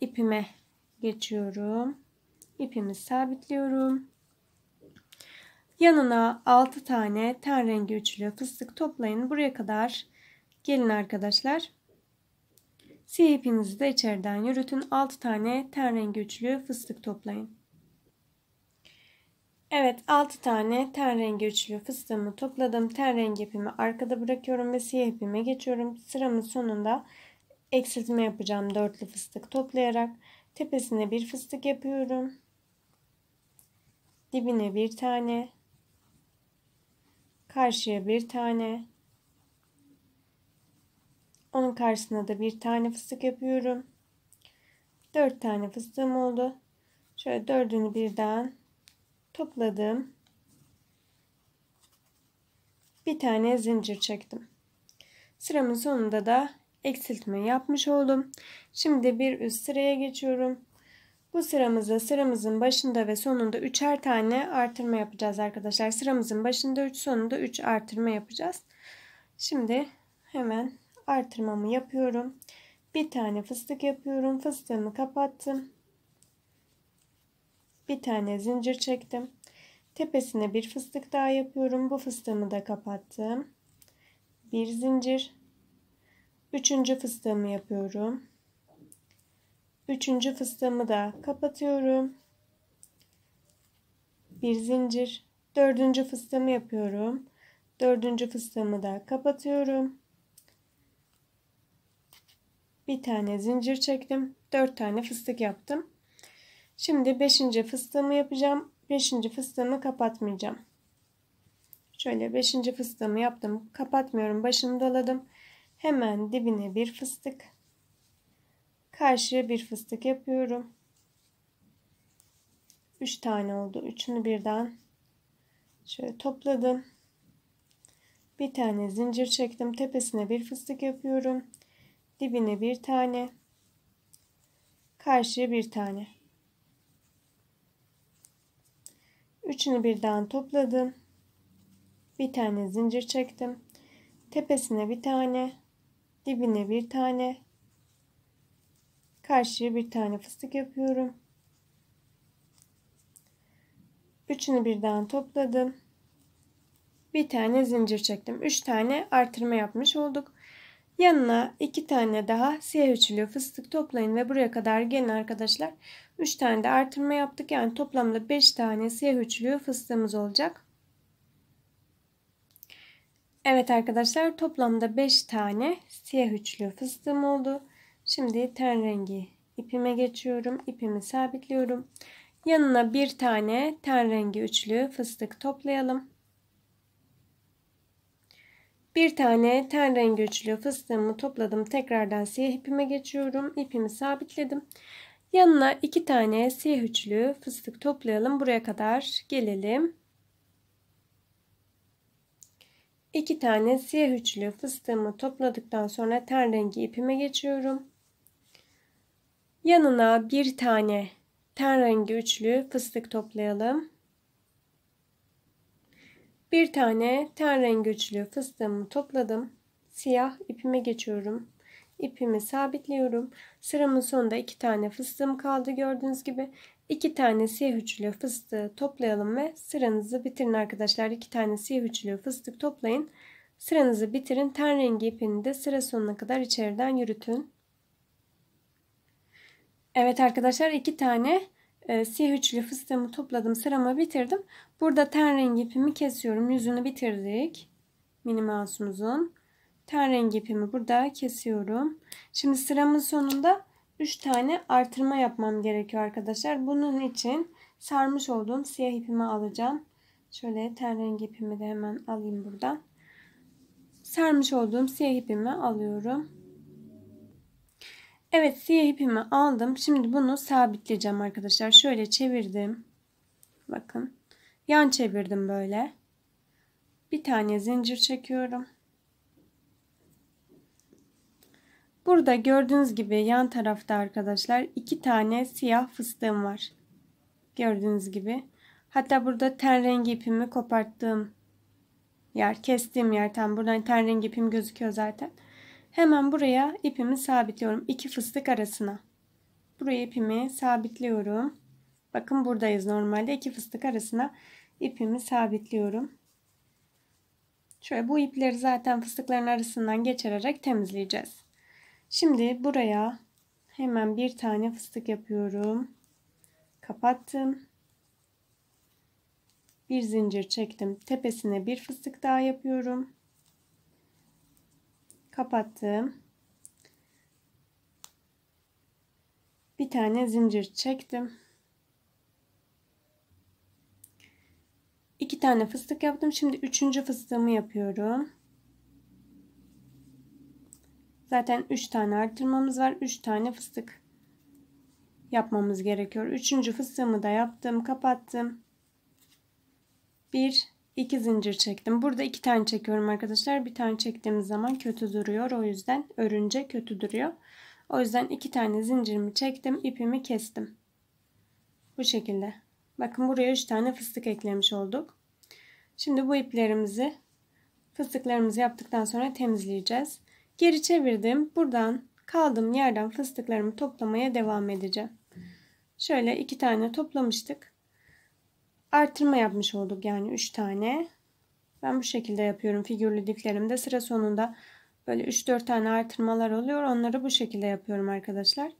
Speaker 1: ipime geçiyorum. İpimi sabitliyorum. Yanına 6 tane ten rengi üçlü fıstık toplayın. Buraya kadar gelin arkadaşlar. Siyah ipinizi de içeriden yürütün. 6 tane ten rengi üçlü fıstık toplayın. Evet 6 tane ten rengi üçlü fıstığımı topladım. Ten rengi ipimi arkada bırakıyorum ve siyah ipime geçiyorum. Sıramın sonunda eksiltme yapacağım dörtlü fıstık toplayarak. Tepesine bir fıstık yapıyorum. Dibine bir tane. Karşıya bir tane. Onun karşısına da bir tane fıstık yapıyorum. Dört tane fıstığım oldu. Şöyle dördünü birden topladım. Bir tane zincir çektim. Sıramın sonunda da eksiltme yapmış oldum. Şimdi bir üst sıraya geçiyorum. Bu sıramızda sıramızın başında ve sonunda üçer tane artırma yapacağız arkadaşlar. Sıramızın başında 3 sonunda 3 artırma yapacağız. Şimdi hemen artırmamı yapıyorum. Bir tane fıstık yapıyorum. Fıstığımı kapattım. Bir tane zincir çektim. Tepesine bir fıstık daha yapıyorum. Bu fıstığımı da kapattım. Bir zincir. Üçüncü fıstığımı yapıyorum. Üçüncü fıstığımı da kapatıyorum. Bir zincir. Dördüncü fıstığımı yapıyorum. Dördüncü fıstığımı da kapatıyorum. Bir tane zincir çektim. Dört tane fıstık yaptım. Şimdi beşinci fıstığımı yapacağım. Beşinci fıstığımı kapatmayacağım. Şöyle beşinci fıstığımı yaptım. Kapatmıyorum. Başını doladım. Hemen dibine bir fıstık Karşıya bir fıstık yapıyorum. 3 tane oldu. Üçünü birden şöyle topladım. Bir tane zincir çektim. Tepesine bir fıstık yapıyorum. Dibine bir tane. Karşıya bir tane. Üçünü birden topladım. Bir tane zincir çektim. Tepesine bir tane. Dibine bir tane. Karşıya bir tane fıstık yapıyorum. Üçünü birden topladım. Bir tane zincir çektim. Üç tane artırma yapmış olduk. Yanına iki tane daha siyah üçlü fıstık toplayın ve buraya kadar gelin arkadaşlar. Üç tane de artırma yaptık. Yani toplamda beş tane siyah üçlü fıstığımız olacak. Evet arkadaşlar toplamda 5 tane siyah üçlü fıstığım oldu. Şimdi ten rengi ipime geçiyorum. İpimi sabitliyorum. Yanına bir tane ten rengi üçlü fıstık toplayalım. Bir tane ten rengi üçlü fıstığımı topladım. Tekrardan siyah ipime geçiyorum. İpimi sabitledim. Yanına iki tane siyah üçlü fıstık toplayalım. Buraya kadar gelelim. İki tane siyah üçlü fıstığımı topladıktan sonra ten rengi ipime geçiyorum. Yanına bir tane ten rengi üçlü fıstık toplayalım. Bir tane ten rengi üçlü fıstığımı topladım. Siyah ipime geçiyorum. İpimi sabitliyorum. Sıramın sonunda iki tane fıstığım kaldı gördüğünüz gibi. İki tane siyah üçlü fıstığı toplayalım ve sıranızı bitirin arkadaşlar. İki tane siyah üçlü fıstık toplayın. Sıranızı bitirin. Ten rengi ipini de sıra sonuna kadar içeriden yürütün. Evet arkadaşlar iki tane e, siyah üçlü fıstığımı topladım sıramı bitirdim. Burada ten rengi ipimi kesiyorum. Yüzünü bitirdik. Mini masumuzun. Ten rengi ipimi burada kesiyorum. Şimdi sıramın sonunda 3 tane artırma yapmam gerekiyor arkadaşlar. Bunun için sarmış olduğum siyah ipimi alacağım. Şöyle ten rengi ipimi de hemen alayım buradan. Sarmış olduğum siyah ipimi alıyorum. Evet siyah ipimi aldım. Şimdi bunu sabitleyeceğim arkadaşlar. Şöyle çevirdim. Bakın. Yan çevirdim böyle. Bir tane zincir çekiyorum. Burada gördüğünüz gibi yan tarafta arkadaşlar iki tane siyah fıstığım var. Gördüğünüz gibi. Hatta burada ten rengi ipimi koparttığım yer, kestiğim yer tam buradan ten rengi ipim gözüküyor zaten. Hemen buraya ipimi sabitliyorum. iki fıstık arasına. Buraya ipimi sabitliyorum. Bakın buradayız normalde. iki fıstık arasına ipimi sabitliyorum. Şöyle bu ipleri zaten fıstıkların arasından geçirerek temizleyeceğiz. Şimdi buraya hemen bir tane fıstık yapıyorum. Kapattım. Bir zincir çektim. Tepesine bir fıstık daha yapıyorum kapattım. Bir tane zincir çektim. İki tane fıstık yaptım. Şimdi üçüncü fıstığımı yapıyorum. Zaten üç tane artırmamız var. Üç tane fıstık yapmamız gerekiyor. Üçüncü fıstığımı da yaptım. Kapattım. Bir 2 zincir çektim. Burada iki tane çekiyorum arkadaşlar. Bir tane çektiğimiz zaman kötü duruyor. O yüzden örünce kötü duruyor. O yüzden iki tane zincirimi çektim. ipimi kestim. Bu şekilde. Bakın buraya üç tane fıstık eklemiş olduk. Şimdi bu iplerimizi fıstıklarımızı yaptıktan sonra temizleyeceğiz. Geri çevirdim. Buradan kaldığım yerden fıstıklarımı toplamaya devam edeceğim. Şöyle iki tane toplamıştık artırma yapmış olduk yani 3 tane. Ben bu şekilde yapıyorum figürlü diplerimde. Sıra sonunda böyle 3-4 tane artırmalar oluyor. Onları bu şekilde yapıyorum arkadaşlar.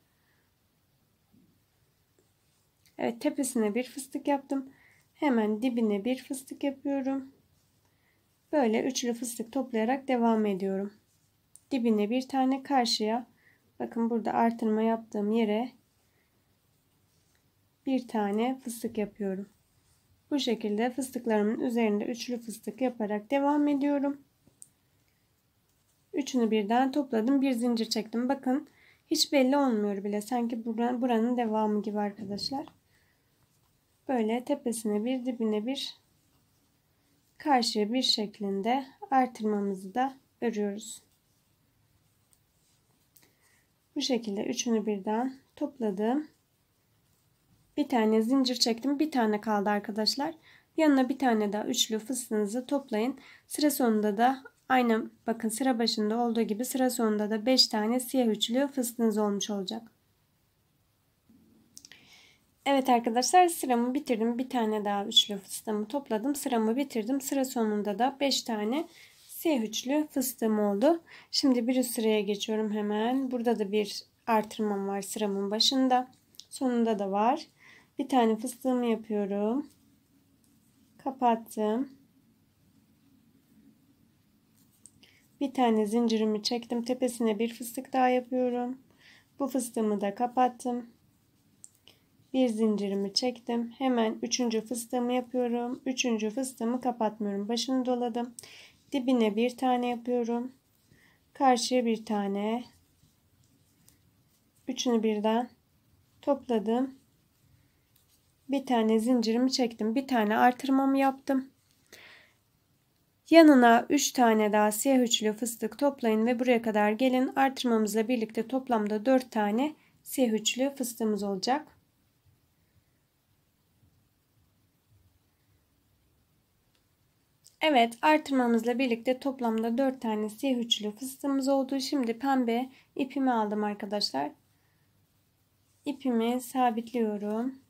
Speaker 1: Evet tepesine bir fıstık yaptım. Hemen dibine bir fıstık yapıyorum. Böyle üçlü fıstık toplayarak devam ediyorum. Dibine bir tane karşıya bakın burada artırma yaptığım yere bir tane fıstık yapıyorum. Bu şekilde fıstıklarımın üzerinde üçlü fıstık yaparak devam ediyorum. Üçünü birden topladım. Bir zincir çektim. Bakın hiç belli olmuyor bile. Sanki buranın devamı gibi arkadaşlar. Böyle tepesine bir dibine bir karşıya bir şeklinde artırmamızı da örüyoruz. Bu şekilde üçünü birden topladım. Bir tane zincir çektim. Bir tane kaldı arkadaşlar. Yanına bir tane daha üçlü fıstığınızı toplayın. Sıra sonunda da aynı bakın sıra başında olduğu gibi sıra sonunda da beş tane siyah üçlü fıstığınız olmuş olacak. Evet arkadaşlar sıramı bitirdim. Bir tane daha üçlü fıstığımı topladım. Sıramı bitirdim. Sıra sonunda da beş tane siyah üçlü fıstığım oldu. Şimdi bir üst sıraya geçiyorum hemen. Burada da bir artırmam var sıramın başında. Sonunda da var. Bir tane fıstığımı yapıyorum. Kapattım. Bir tane zincirimi çektim. Tepesine bir fıstık daha yapıyorum. Bu fıstığımı da kapattım. Bir zincirimi çektim. Hemen üçüncü fıstığımı yapıyorum. Üçüncü fıstığımı kapatmıyorum. Başını doladım. Dibine bir tane yapıyorum. Karşıya bir tane. Üçünü birden topladım. Bir tane zincirimi çektim. Bir tane artırmamı yaptım. Yanına 3 tane daha siyah üçlü fıstık toplayın ve buraya kadar gelin. Artırmamızla birlikte toplamda 4 tane siyah üçlü fıstığımız olacak. Evet artırmamızla birlikte toplamda 4 tane siyah üçlü fıstığımız oldu. Şimdi pembe ipimi aldım arkadaşlar. İpimi sabitliyorum.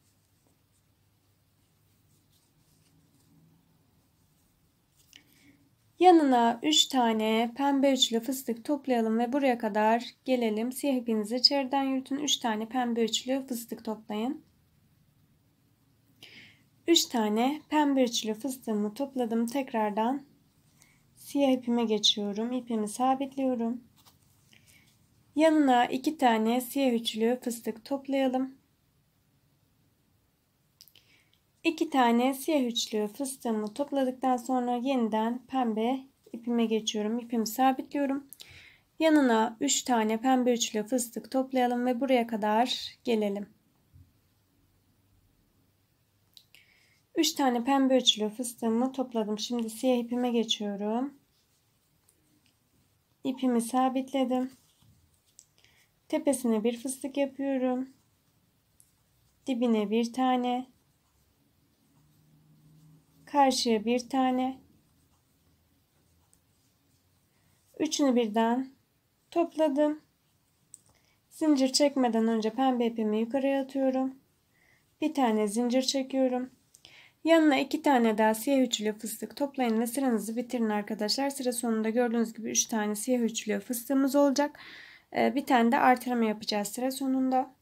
Speaker 1: Yanına 3 tane pembe üçlü fıstık toplayalım ve buraya kadar gelelim. Siyah ipinizi içeriden yürütün. 3 tane pembe üçlü fıstık toplayın. 3 tane pembe üçlü fıstığımı topladım. Tekrardan siyah ipime geçiyorum. İpimi sabitliyorum. Yanına 2 tane siyah üçlü fıstık toplayalım. İki tane siyah üçlü fıstığımı topladıktan sonra yeniden pembe ipime geçiyorum. İpimi sabitliyorum. Yanına 3 tane pembe üçlü fıstık toplayalım ve buraya kadar gelelim. 3 tane pembe üçlü fıstığımı topladım. Şimdi siyah ipime geçiyorum. İpimi sabitledim. Tepesine bir fıstık yapıyorum. Dibine bir tane, Karşıya bir tane. Üçünü birden topladım. Zincir çekmeden önce pembe ipimi yukarıya atıyorum. Bir tane zincir çekiyorum. Yanına iki tane daha siyah üçlü fıstık toplayın ve sıranızı bitirin arkadaşlar. Sıra sonunda gördüğünüz gibi üç tane siyah üçlü fıstığımız olacak. Ee, bir tane de artırma yapacağız sıra sonunda.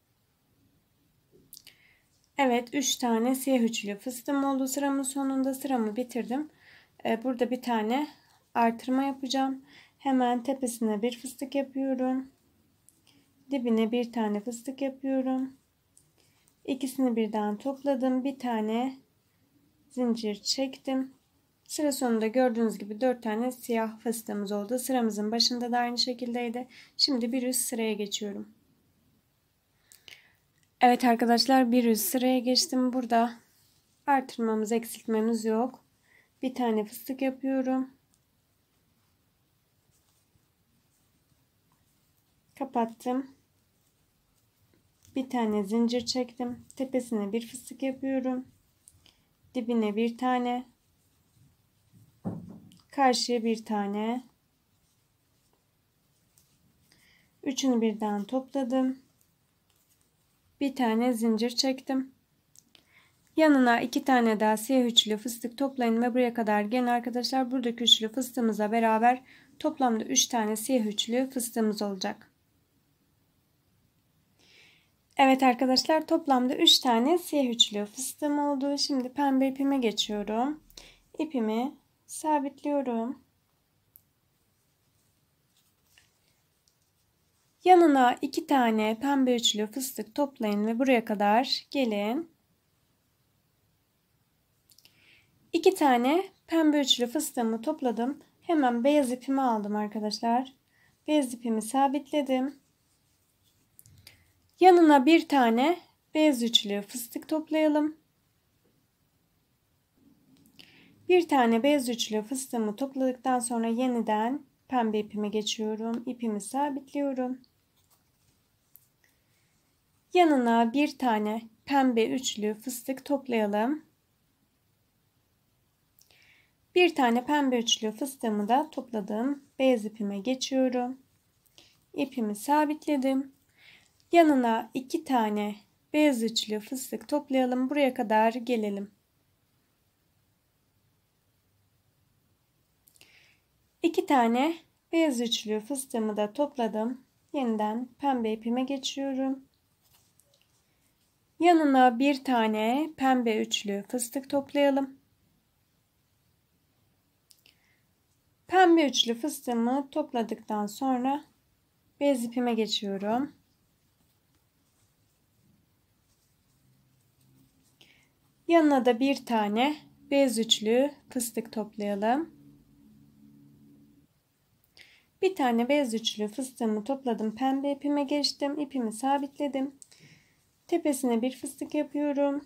Speaker 1: Evet 3 tane siyah üçlü fıstığım oldu sıramın sonunda sıramı bitirdim. Ee, burada bir tane artırma yapacağım. Hemen tepesine bir fıstık yapıyorum. Dibine bir tane fıstık yapıyorum. İkisini birden topladım. Bir tane zincir çektim. Sıra sonunda gördüğünüz gibi 4 tane siyah fıstığımız oldu. Sıramızın başında da aynı şekildeydi. Şimdi bir üst sıraya geçiyorum. Evet arkadaşlar bir üst sıraya geçtim. Burada artırmamız eksiltmemiz yok. Bir tane fıstık yapıyorum. Kapattım. Bir tane zincir çektim. Tepesine bir fıstık yapıyorum. Dibine bir tane. Karşıya bir tane. Üçünü birden topladım bir tane zincir çektim. Yanına iki tane daha siyah üçlü fıstık toplayın ve buraya kadar gelin arkadaşlar. Buradaki üçlü fıstığımıza beraber toplamda üç tane siyah üçlü fıstığımız olacak. Evet arkadaşlar toplamda üç tane siyah üçlü fıstığım oldu. Şimdi pembe ipime geçiyorum. İpimi sabitliyorum. Yanına iki tane pembe üçlü fıstık toplayın ve buraya kadar gelin. İki tane pembe üçlü fıstığımı topladım. Hemen beyaz ipimi aldım arkadaşlar. Beyaz ipimi sabitledim. Yanına bir tane beyaz üçlü fıstık toplayalım. Bir tane beyaz üçlü fıstığımı topladıktan sonra yeniden pembe ipime geçiyorum. İpimi sabitliyorum. Yanına bir tane pembe üçlü fıstık toplayalım. Bir tane pembe üçlü fıstığımı da topladım. Beyaz ipime geçiyorum. İpimi sabitledim. Yanına iki tane beyaz üçlü fıstık toplayalım. Buraya kadar gelelim. İki tane beyaz üçlü fıstığımı da topladım. Yeniden pembe ipime geçiyorum. Yanına bir tane pembe üçlü fıstık toplayalım. Pembe üçlü fıstığımı topladıktan sonra bez ipime geçiyorum. Yanına da bir tane bez üçlü fıstık toplayalım. Bir tane bez üçlü fıstığımı topladım. Pembe ipime geçtim. ipimi sabitledim. Tepesine bir fıstık yapıyorum.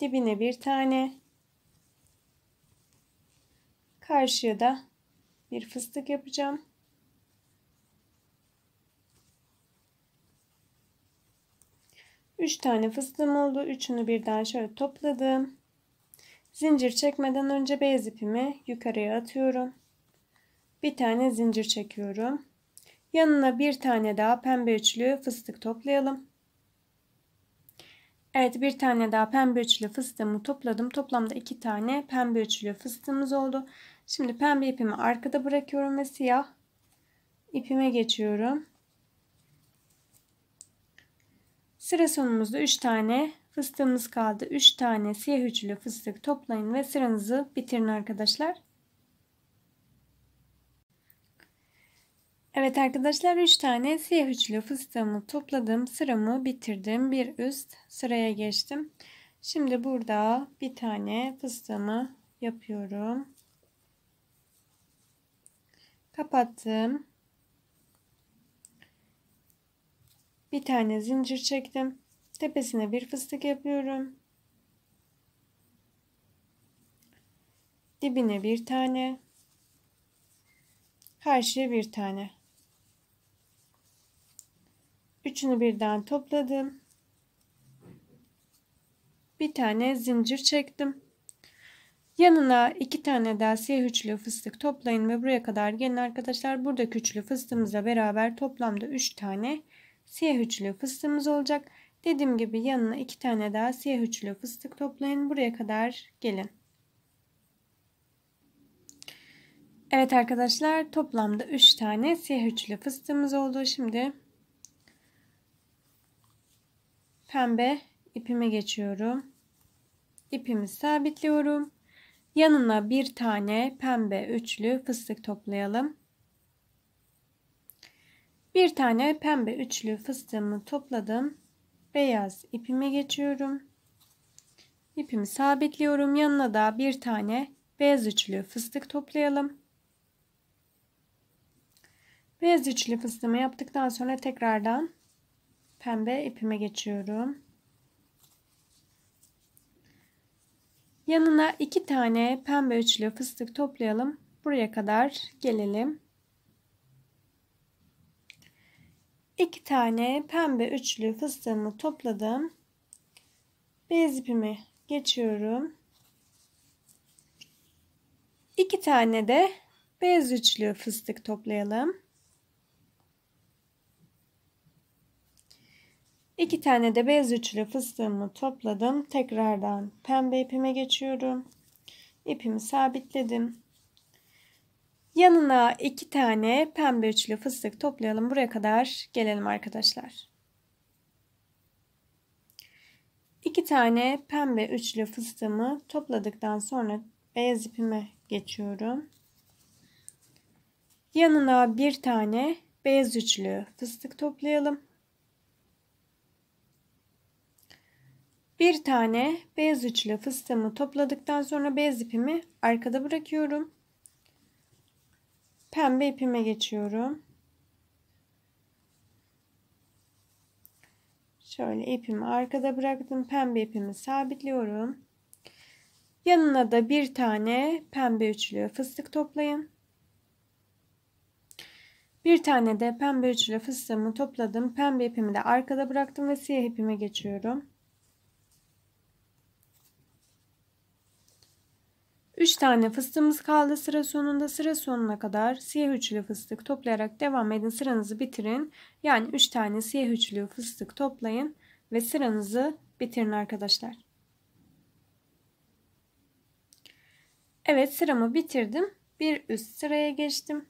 Speaker 1: Dibine bir tane. Karşıya da bir fıstık yapacağım. Üç tane fıstığım oldu. Üçünü birden şöyle topladım. Zincir çekmeden önce beyaz ipimi yukarıya atıyorum. Bir tane zincir çekiyorum. Yanına bir tane daha pembe üçlü fıstık toplayalım. Evet bir tane daha pembe üçlü fıstığımı topladım. Toplamda iki tane pembe üçlü fıstığımız oldu. Şimdi pembe ipimi arkada bırakıyorum ve siyah ipime geçiyorum. Sıra sonumuzda 3 tane fıstığımız kaldı. 3 tane siyah üçlü fıstık toplayın ve sıranızı bitirin arkadaşlar. Evet arkadaşlar 3 tane siyah üçlü fıstığımı topladım. Sıramı bitirdim. Bir üst sıraya geçtim. Şimdi burada bir tane fıstığımı yapıyorum. Kapattım. Bir tane zincir çektim. Tepesine bir fıstık yapıyorum. Dibine bir tane. Karşıya bir tane. Üçünü birden topladım. Bir tane zincir çektim. Yanına iki tane daha siyah üçlü fıstık toplayın ve buraya kadar gelin arkadaşlar. Burada üçlü fıstığımızla beraber toplamda üç tane siyah üçlü fıstığımız olacak. Dediğim gibi yanına iki tane daha siyah üçlü fıstık toplayın. Buraya kadar gelin. Evet arkadaşlar toplamda 3 tane siyah üçlü fıstığımız oldu. Şimdi pembe ipime geçiyorum. İpimi sabitliyorum. Yanına bir tane pembe üçlü fıstık toplayalım. Bir tane pembe üçlü fıstığımı topladım. Beyaz ipime geçiyorum. İpimi sabitliyorum. Yanına da bir tane beyaz üçlü fıstık toplayalım. Beyaz üçlü fıstığımı yaptıktan sonra tekrardan pembe ipime geçiyorum. Yanına iki tane pembe üçlü fıstık toplayalım. Buraya kadar gelelim. İki tane pembe üçlü fıstığımı topladım. Beyaz ipimi geçiyorum. İki tane de beyaz üçlü fıstık toplayalım. İki tane de beyaz üçlü fıstığımı topladım. Tekrardan pembe ipime geçiyorum. İpimi sabitledim. Yanına iki tane pembe üçlü fıstık toplayalım. Buraya kadar gelelim arkadaşlar. İki tane pembe üçlü fıstığımı topladıktan sonra beyaz ipime geçiyorum. Yanına bir tane beyaz üçlü fıstık toplayalım. Bir tane beyaz üçlü fıstığımı topladıktan sonra beyaz ipimi arkada bırakıyorum. Pembe ipime geçiyorum. Şöyle ipimi arkada bıraktım. Pembe ipimi sabitliyorum. Yanına da bir tane pembe üçlü fıstık toplayın. Bir tane de pembe üçlü fıstığımı topladım. Pembe ipimi de arkada bıraktım ve siyah ipime geçiyorum. 3 tane fıstığımız kaldı sıra sonunda. Sıra sonuna kadar siyah üçlü fıstık toplayarak devam edin. Sıranızı bitirin. Yani 3 tane siyah üçlü fıstık toplayın ve sıranızı bitirin arkadaşlar. Evet sıramı bitirdim. Bir üst sıraya geçtim.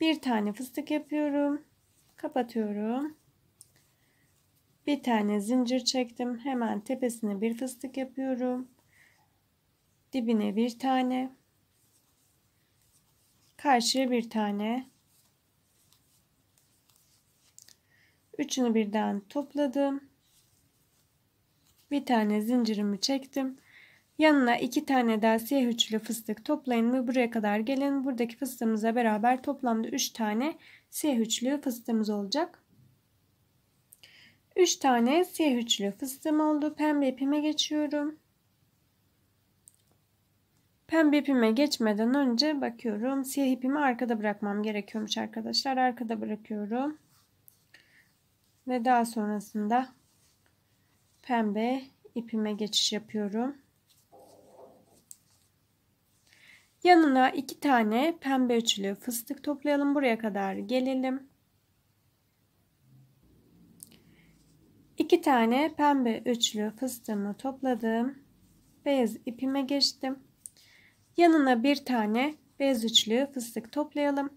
Speaker 1: Bir tane fıstık yapıyorum. Kapatıyorum. Bir tane zincir çektim. Hemen tepesine bir fıstık yapıyorum dibine bir tane, karşıya bir tane, üçünü birden topladım. Bir tane zincirimi çektim. Yanına iki tane daha siyah üçlü fıstık toplayın ve buraya kadar gelin. Buradaki fıstığımıza beraber toplamda üç tane siyah üçlü fıstığımız olacak. Üç tane siyah üçlü fıstığım oldu. Pembe ipime geçiyorum. Pembe ipime geçmeden önce bakıyorum. Siyah ipimi arkada bırakmam gerekiyormuş arkadaşlar. Arkada bırakıyorum. Ve daha sonrasında pembe ipime geçiş yapıyorum. Yanına iki tane pembe üçlü fıstık toplayalım. Buraya kadar gelelim. İki tane pembe üçlü fıstığımı topladım. Beyaz ipime geçtim. Yanına bir tane beyaz üçlü fıstık toplayalım.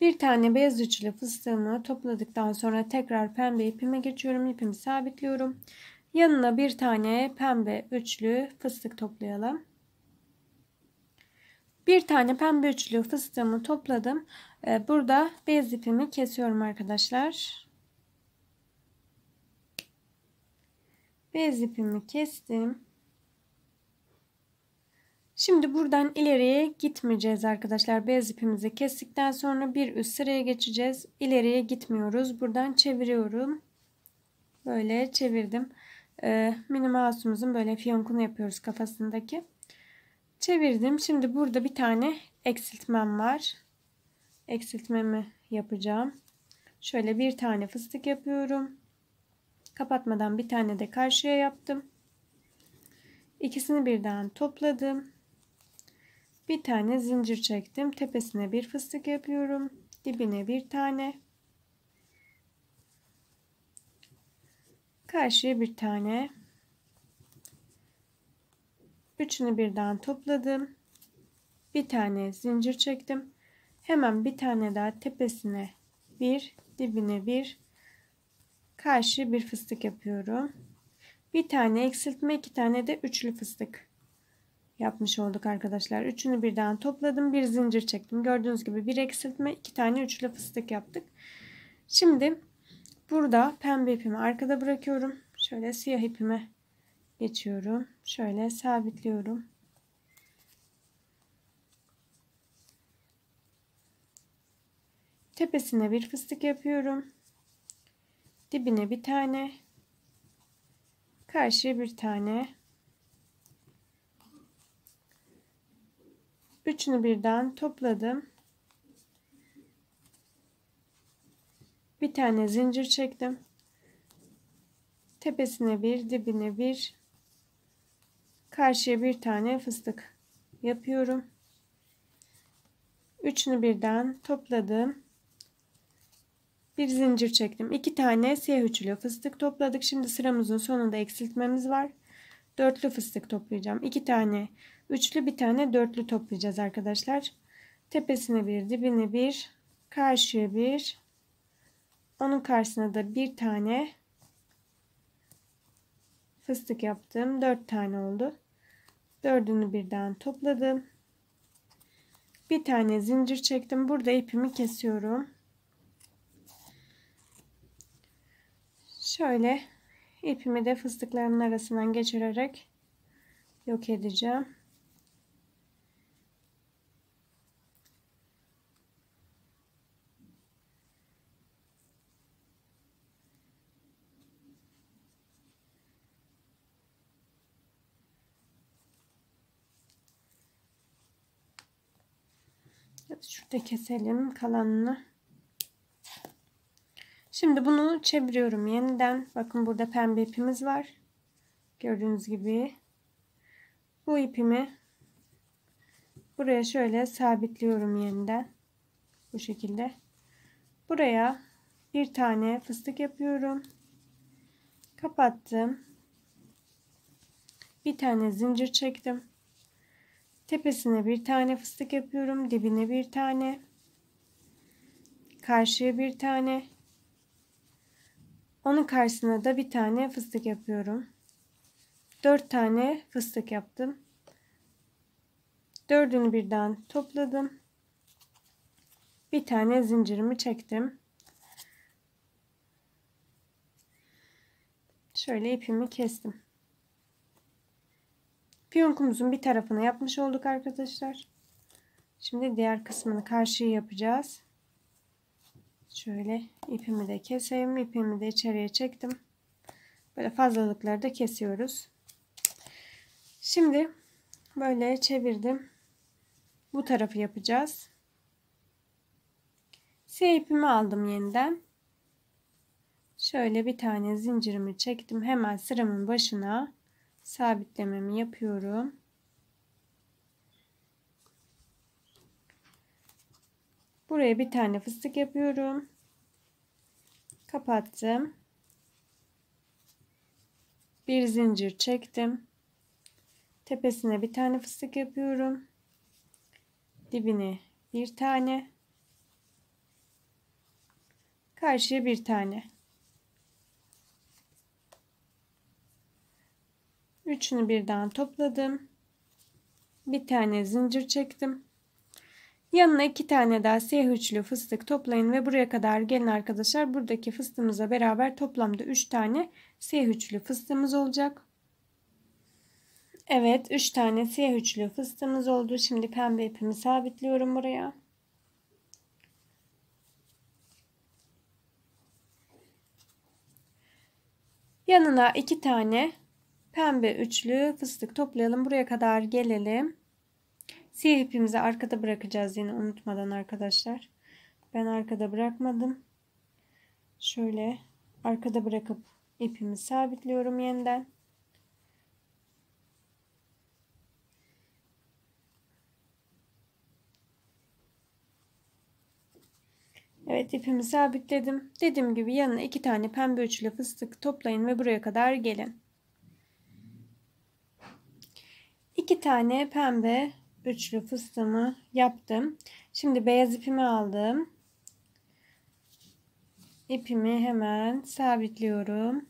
Speaker 1: Bir tane beyaz üçlü fıstığımı topladıktan sonra tekrar pembe ipime geçiyorum. İpimi sabitliyorum. Yanına bir tane pembe üçlü fıstık toplayalım. Bir tane pembe üçlü fıstığımı topladım. Ee, burada beyaz ipimi kesiyorum arkadaşlar. Beyaz ipimi kestim. Şimdi buradan ileriye gitmeyeceğiz arkadaşlar. Beyaz ipimizi kestikten sonra bir üst sıraya geçeceğiz. İleriye gitmiyoruz. Buradan çeviriyorum. Böyle çevirdim. Ee, mini mouse'umuzun böyle fiyonkunu yapıyoruz kafasındaki. Çevirdim. Şimdi burada bir tane eksiltmem var. Eksiltmemi yapacağım. Şöyle bir tane fıstık yapıyorum. Kapatmadan bir tane de karşıya yaptım. İkisini birden topladım. Bir tane zincir çektim. Tepesine bir fıstık yapıyorum. Dibine bir tane. Karşıya bir tane. Üçünü birden topladım. Bir tane zincir çektim. Hemen bir tane daha tepesine bir, dibine bir, karşı bir fıstık yapıyorum. Bir tane eksiltme, iki tane de üçlü fıstık yapmış olduk arkadaşlar. Üçünü birden topladım. Bir zincir çektim. Gördüğünüz gibi bir eksiltme. iki tane üçlü fıstık yaptık. Şimdi burada pembe ipimi arkada bırakıyorum. Şöyle siyah ipime geçiyorum. Şöyle sabitliyorum. Tepesine bir fıstık yapıyorum. Dibine bir tane. Karşıya bir tane. Üçünü birden topladım. Bir tane zincir çektim. Tepesine bir, dibine bir. Karşıya bir tane fıstık yapıyorum. Üçünü birden topladım. Bir zincir çektim. İki tane siyah üçlü fıstık topladık. Şimdi sıramızın sonunda eksiltmemiz var. Dörtlü fıstık toplayacağım. İki tane Üçlü bir tane dörtlü toplayacağız arkadaşlar. Tepesine bir, dibine bir, karşıya bir. Onun karşısına da bir tane fıstık yaptım. Dört tane oldu. Dördünü birden topladım. Bir tane zincir çektim. Burada ipimi kesiyorum. Şöyle ipimi de fıstıkların arasından geçirerek yok edeceğim. de keselim kalanını. Şimdi bunu çeviriyorum yeniden. Bakın burada pembe ipimiz var. Gördüğünüz gibi. Bu ipimi buraya şöyle sabitliyorum yeniden. Bu şekilde. Buraya bir tane fıstık yapıyorum. Kapattım. Bir tane zincir çektim. Tepesine bir tane fıstık yapıyorum. Dibine bir tane. Karşıya bir tane. Onun karşısına da bir tane fıstık yapıyorum. Dört tane fıstık yaptım. Dördünü birden topladım. Bir tane zincirimi çektim. Şöyle ipimi kestim. Piyonkumuzun bir tarafını yapmış olduk arkadaşlar. Şimdi diğer kısmını karşıyı yapacağız. Şöyle ipimi de keseyim. ipimi de içeriye çektim. Böyle fazlalıkları da kesiyoruz. Şimdi böyle çevirdim. Bu tarafı yapacağız. Siyah ipimi aldım yeniden. Şöyle bir tane zincirimi çektim. Hemen sıramın başına sabitlememi yapıyorum. Buraya bir tane fıstık yapıyorum. Kapattım. Bir zincir çektim. Tepesine bir tane fıstık yapıyorum. Dibine bir tane. Karşıya bir tane. Üçünü birden topladım. Bir tane zincir çektim. Yanına iki tane daha siyah üçlü fıstık toplayın ve buraya kadar gelin arkadaşlar. Buradaki fıstığımıza beraber toplamda üç tane siyah üçlü fıstığımız olacak. Evet üç tane siyah üçlü fıstığımız oldu. Şimdi pembe ipimi sabitliyorum buraya. Yanına iki tane Pembe üçlü fıstık toplayalım. Buraya kadar gelelim. Siyah ipimizi arkada bırakacağız yine unutmadan arkadaşlar. Ben arkada bırakmadım. Şöyle arkada bırakıp ipimi sabitliyorum yeniden. Evet ipimi sabitledim. Dediğim gibi yanına iki tane pembe üçlü fıstık toplayın ve buraya kadar gelin. İki tane pembe üçlü fıstığımı yaptım. Şimdi beyaz ipimi aldım. İpimi hemen sabitliyorum.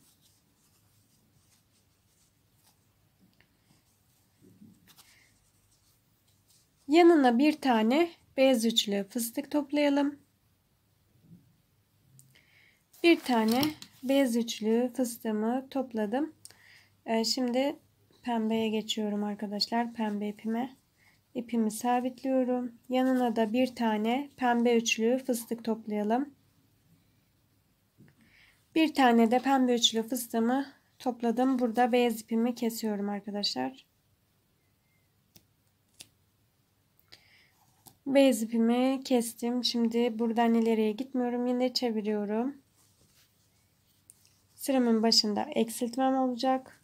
Speaker 1: Yanına bir tane beyaz üçlü fıstık toplayalım. Bir tane beyaz üçlü fıstığımı topladım. Ee, şimdi pembeye geçiyorum arkadaşlar. Pembe ipime. ipimi sabitliyorum. Yanına da bir tane pembe üçlü fıstık toplayalım. Bir tane de pembe üçlü fıstığımı topladım. Burada beyaz ipimi kesiyorum arkadaşlar. Beyaz ipimi kestim. Şimdi buradan ileriye gitmiyorum. Yine çeviriyorum. Sıramın başında eksiltmem olacak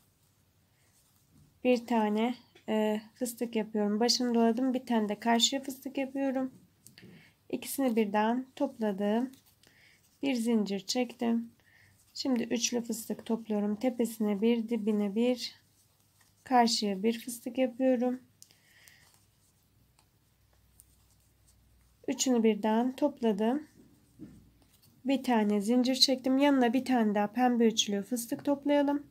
Speaker 1: bir tane e, fıstık yapıyorum. Başını doladım. Bir tane de karşıya fıstık yapıyorum. İkisini birden topladım. Bir zincir çektim. Şimdi üçlü fıstık topluyorum. Tepesine bir, dibine bir, karşıya bir fıstık yapıyorum. Üçünü birden topladım. Bir tane zincir çektim. Yanına bir tane daha pembe üçlü fıstık toplayalım.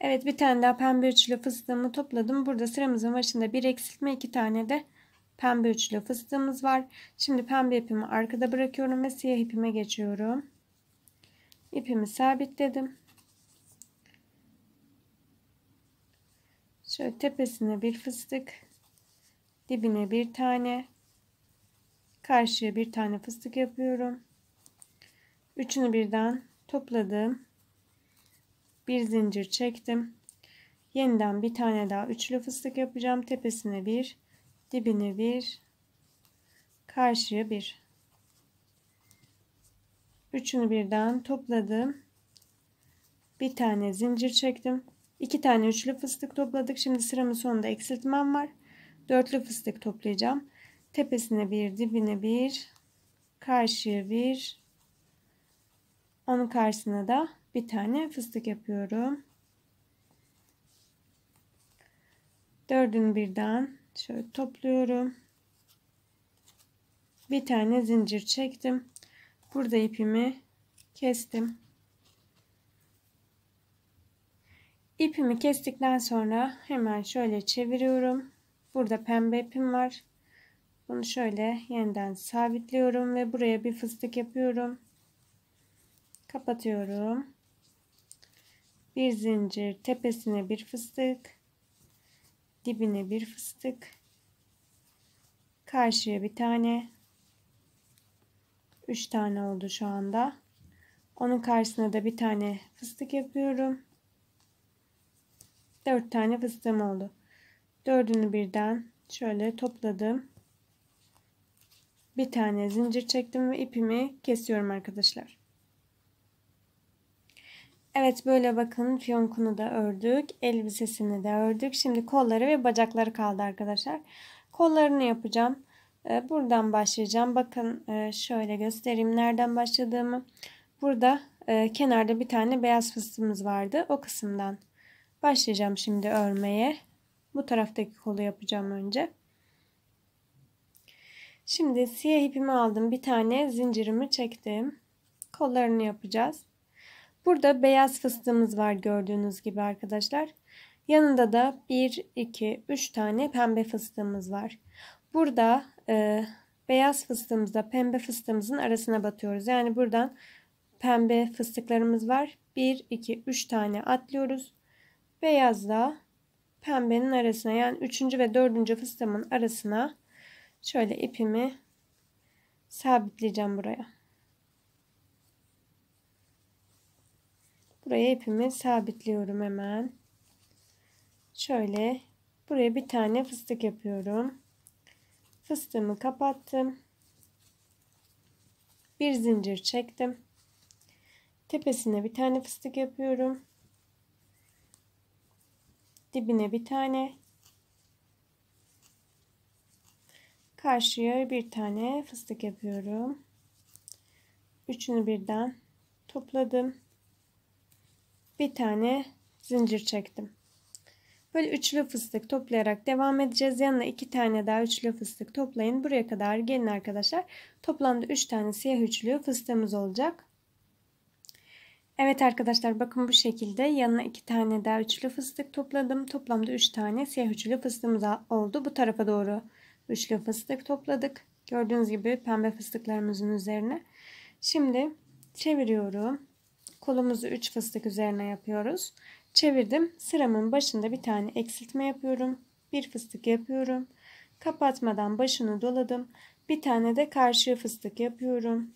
Speaker 1: Evet bir tane daha pembe üçlü fıstığımı topladım. Burada sıramızın başında bir eksiltme iki tane de pembe üçlü fıstığımız var. Şimdi pembe ipimi arkada bırakıyorum ve siyah ipime geçiyorum. İpimi sabitledim. Şöyle tepesine bir fıstık, dibine bir tane, karşıya bir tane fıstık yapıyorum. Üçünü birden topladım bir zincir çektim. Yeniden bir tane daha üçlü fıstık yapacağım. Tepesine bir, dibine bir, karşıya bir. Üçünü birden topladım. Bir tane zincir çektim. İki tane üçlü fıstık topladık. Şimdi sıramın sonunda eksiltmem var. Dörtlü fıstık toplayacağım. Tepesine bir, dibine bir, karşıya bir, onun karşısına da bir tane fıstık yapıyorum. Dördünü birden şöyle topluyorum. Bir tane zincir çektim. Burada ipimi kestim. İpimi kestikten sonra hemen şöyle çeviriyorum. Burada pembe ipim var. Bunu şöyle yeniden sabitliyorum ve buraya bir fıstık yapıyorum. Kapatıyorum. Bir zincir tepesine bir fıstık. Dibine bir fıstık. Karşıya bir tane. Üç tane oldu şu anda. Onun karşısına da bir tane fıstık yapıyorum. Dört tane fıstığım oldu. Dördünü birden şöyle topladım. Bir tane zincir çektim ve ipimi kesiyorum arkadaşlar. Evet böyle bakın fiyonkunu da ördük. Elbisesini de ördük. Şimdi kolları ve bacakları kaldı arkadaşlar. Kollarını yapacağım. Ee, buradan başlayacağım. Bakın e, şöyle göstereyim nereden başladığımı. Burada e, kenarda bir tane beyaz fıstığımız vardı. O kısımdan başlayacağım şimdi örmeye. Bu taraftaki kolu yapacağım önce. Şimdi siyah ipimi aldım. Bir tane zincirimi çektim. Kollarını yapacağız. Burada beyaz fıstığımız var gördüğünüz gibi arkadaşlar. Yanında da 1, 2, 3 tane pembe fıstığımız var. Burada e, beyaz fıstığımızla pembe fıstığımızın arasına batıyoruz. Yani buradan pembe fıstıklarımız var. 1, 2, 3 tane atlıyoruz. Beyazla pembenin arasına yani 3. ve 4. fıstığımın arasına şöyle ipimi sabitleyeceğim buraya. Buraya ipimi sabitliyorum hemen. Şöyle buraya bir tane fıstık yapıyorum. Fıstığımı kapattım. Bir zincir çektim. Tepesine bir tane fıstık yapıyorum. Dibine bir tane. Karşıya bir tane fıstık yapıyorum. Üçünü birden topladım bir tane zincir çektim. Böyle üçlü fıstık toplayarak devam edeceğiz. Yanına iki tane daha üçlü fıstık toplayın. Buraya kadar gelin arkadaşlar. Toplamda üç tane siyah üçlü fıstığımız olacak. Evet arkadaşlar bakın bu şekilde yanına iki tane daha üçlü fıstık topladım. Toplamda üç tane siyah üçlü fıstığımız oldu. Bu tarafa doğru üçlü fıstık topladık. Gördüğünüz gibi pembe fıstıklarımızın üzerine. Şimdi çeviriyorum. Kolumuzu 3 fıstık üzerine yapıyoruz. Çevirdim. Sıramın başında bir tane eksiltme yapıyorum. Bir fıstık yapıyorum. Kapatmadan başını doladım. Bir tane de karşı fıstık yapıyorum.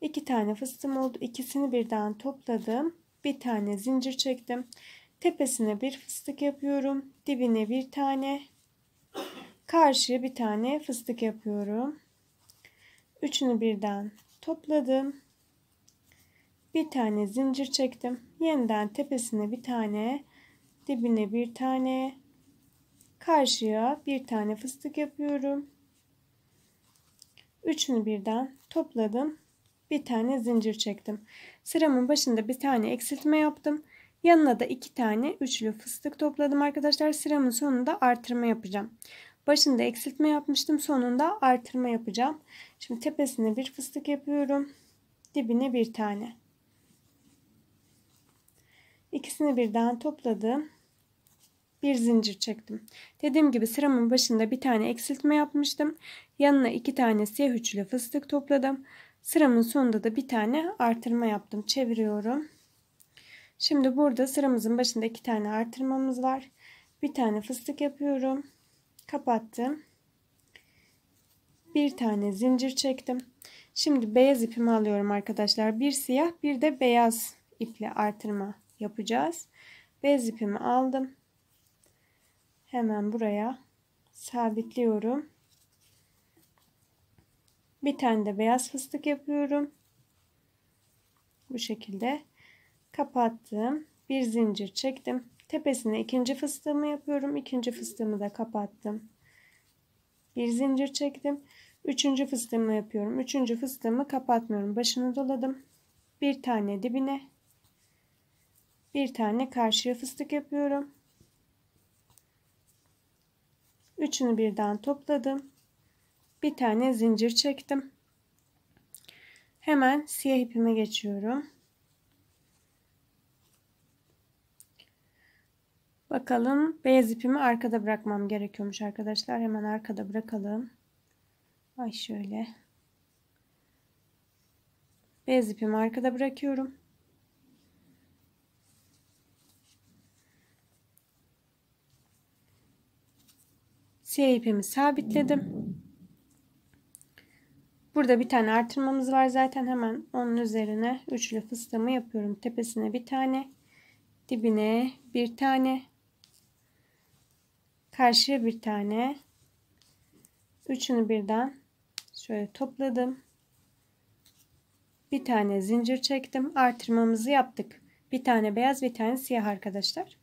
Speaker 1: İki tane fıstığım oldu. İkisini birden topladım. Bir tane zincir çektim. Tepesine bir fıstık yapıyorum. Dibine bir tane. Karşıya bir tane fıstık yapıyorum. Üçünü birden topladım. Bir tane zincir çektim. Yeniden tepesine bir tane, dibine bir tane, karşıya bir tane fıstık yapıyorum. Üçünü birden topladım. Bir tane zincir çektim. Sıramın başında bir tane eksiltme yaptım. Yanına da iki tane üçlü fıstık topladım arkadaşlar. Sıramın sonunda artırma yapacağım. Başında eksiltme yapmıştım. Sonunda artırma yapacağım. Şimdi tepesine bir fıstık yapıyorum. Dibine bir tane. İkisini birden topladım. Bir zincir çektim. Dediğim gibi sıramın başında bir tane eksiltme yapmıştım. Yanına iki tane siyah üçlü fıstık topladım. Sıramın sonunda da bir tane artırma yaptım. Çeviriyorum. Şimdi burada sıramızın başında iki tane artırmamız var. Bir tane fıstık yapıyorum. Kapattım. Bir tane zincir çektim. Şimdi beyaz ipimi alıyorum arkadaşlar. Bir siyah bir de beyaz iple artırma yapacağız. Bez ipimi aldım. Hemen buraya sabitliyorum. Bir tane de beyaz fıstık yapıyorum. Bu şekilde kapattım. Bir zincir çektim. Tepesine ikinci fıstığımı yapıyorum. İkinci fıstığımı da kapattım. Bir zincir çektim. Üçüncü fıstığımı yapıyorum. Üçüncü fıstığımı kapatmıyorum. Başını doladım. Bir tane dibine bir tane karşıya fıstık yapıyorum. Üçünü birden topladım. Bir tane zincir çektim. Hemen siyah ipime geçiyorum. Bakalım beyaz ipimi arkada bırakmam gerekiyormuş arkadaşlar. Hemen arkada bırakalım. Ay şöyle. Beyaz ipimi arkada bırakıyorum. Siyah ipimi sabitledim. Burada bir tane artırmamız var zaten hemen onun üzerine üçlü fıstığımı yapıyorum. Tepesine bir tane, dibine bir tane, karşıya bir tane. Üçünü birden şöyle topladım. Bir tane zincir çektim. Artırmamızı yaptık. Bir tane beyaz, bir tane siyah arkadaşlar.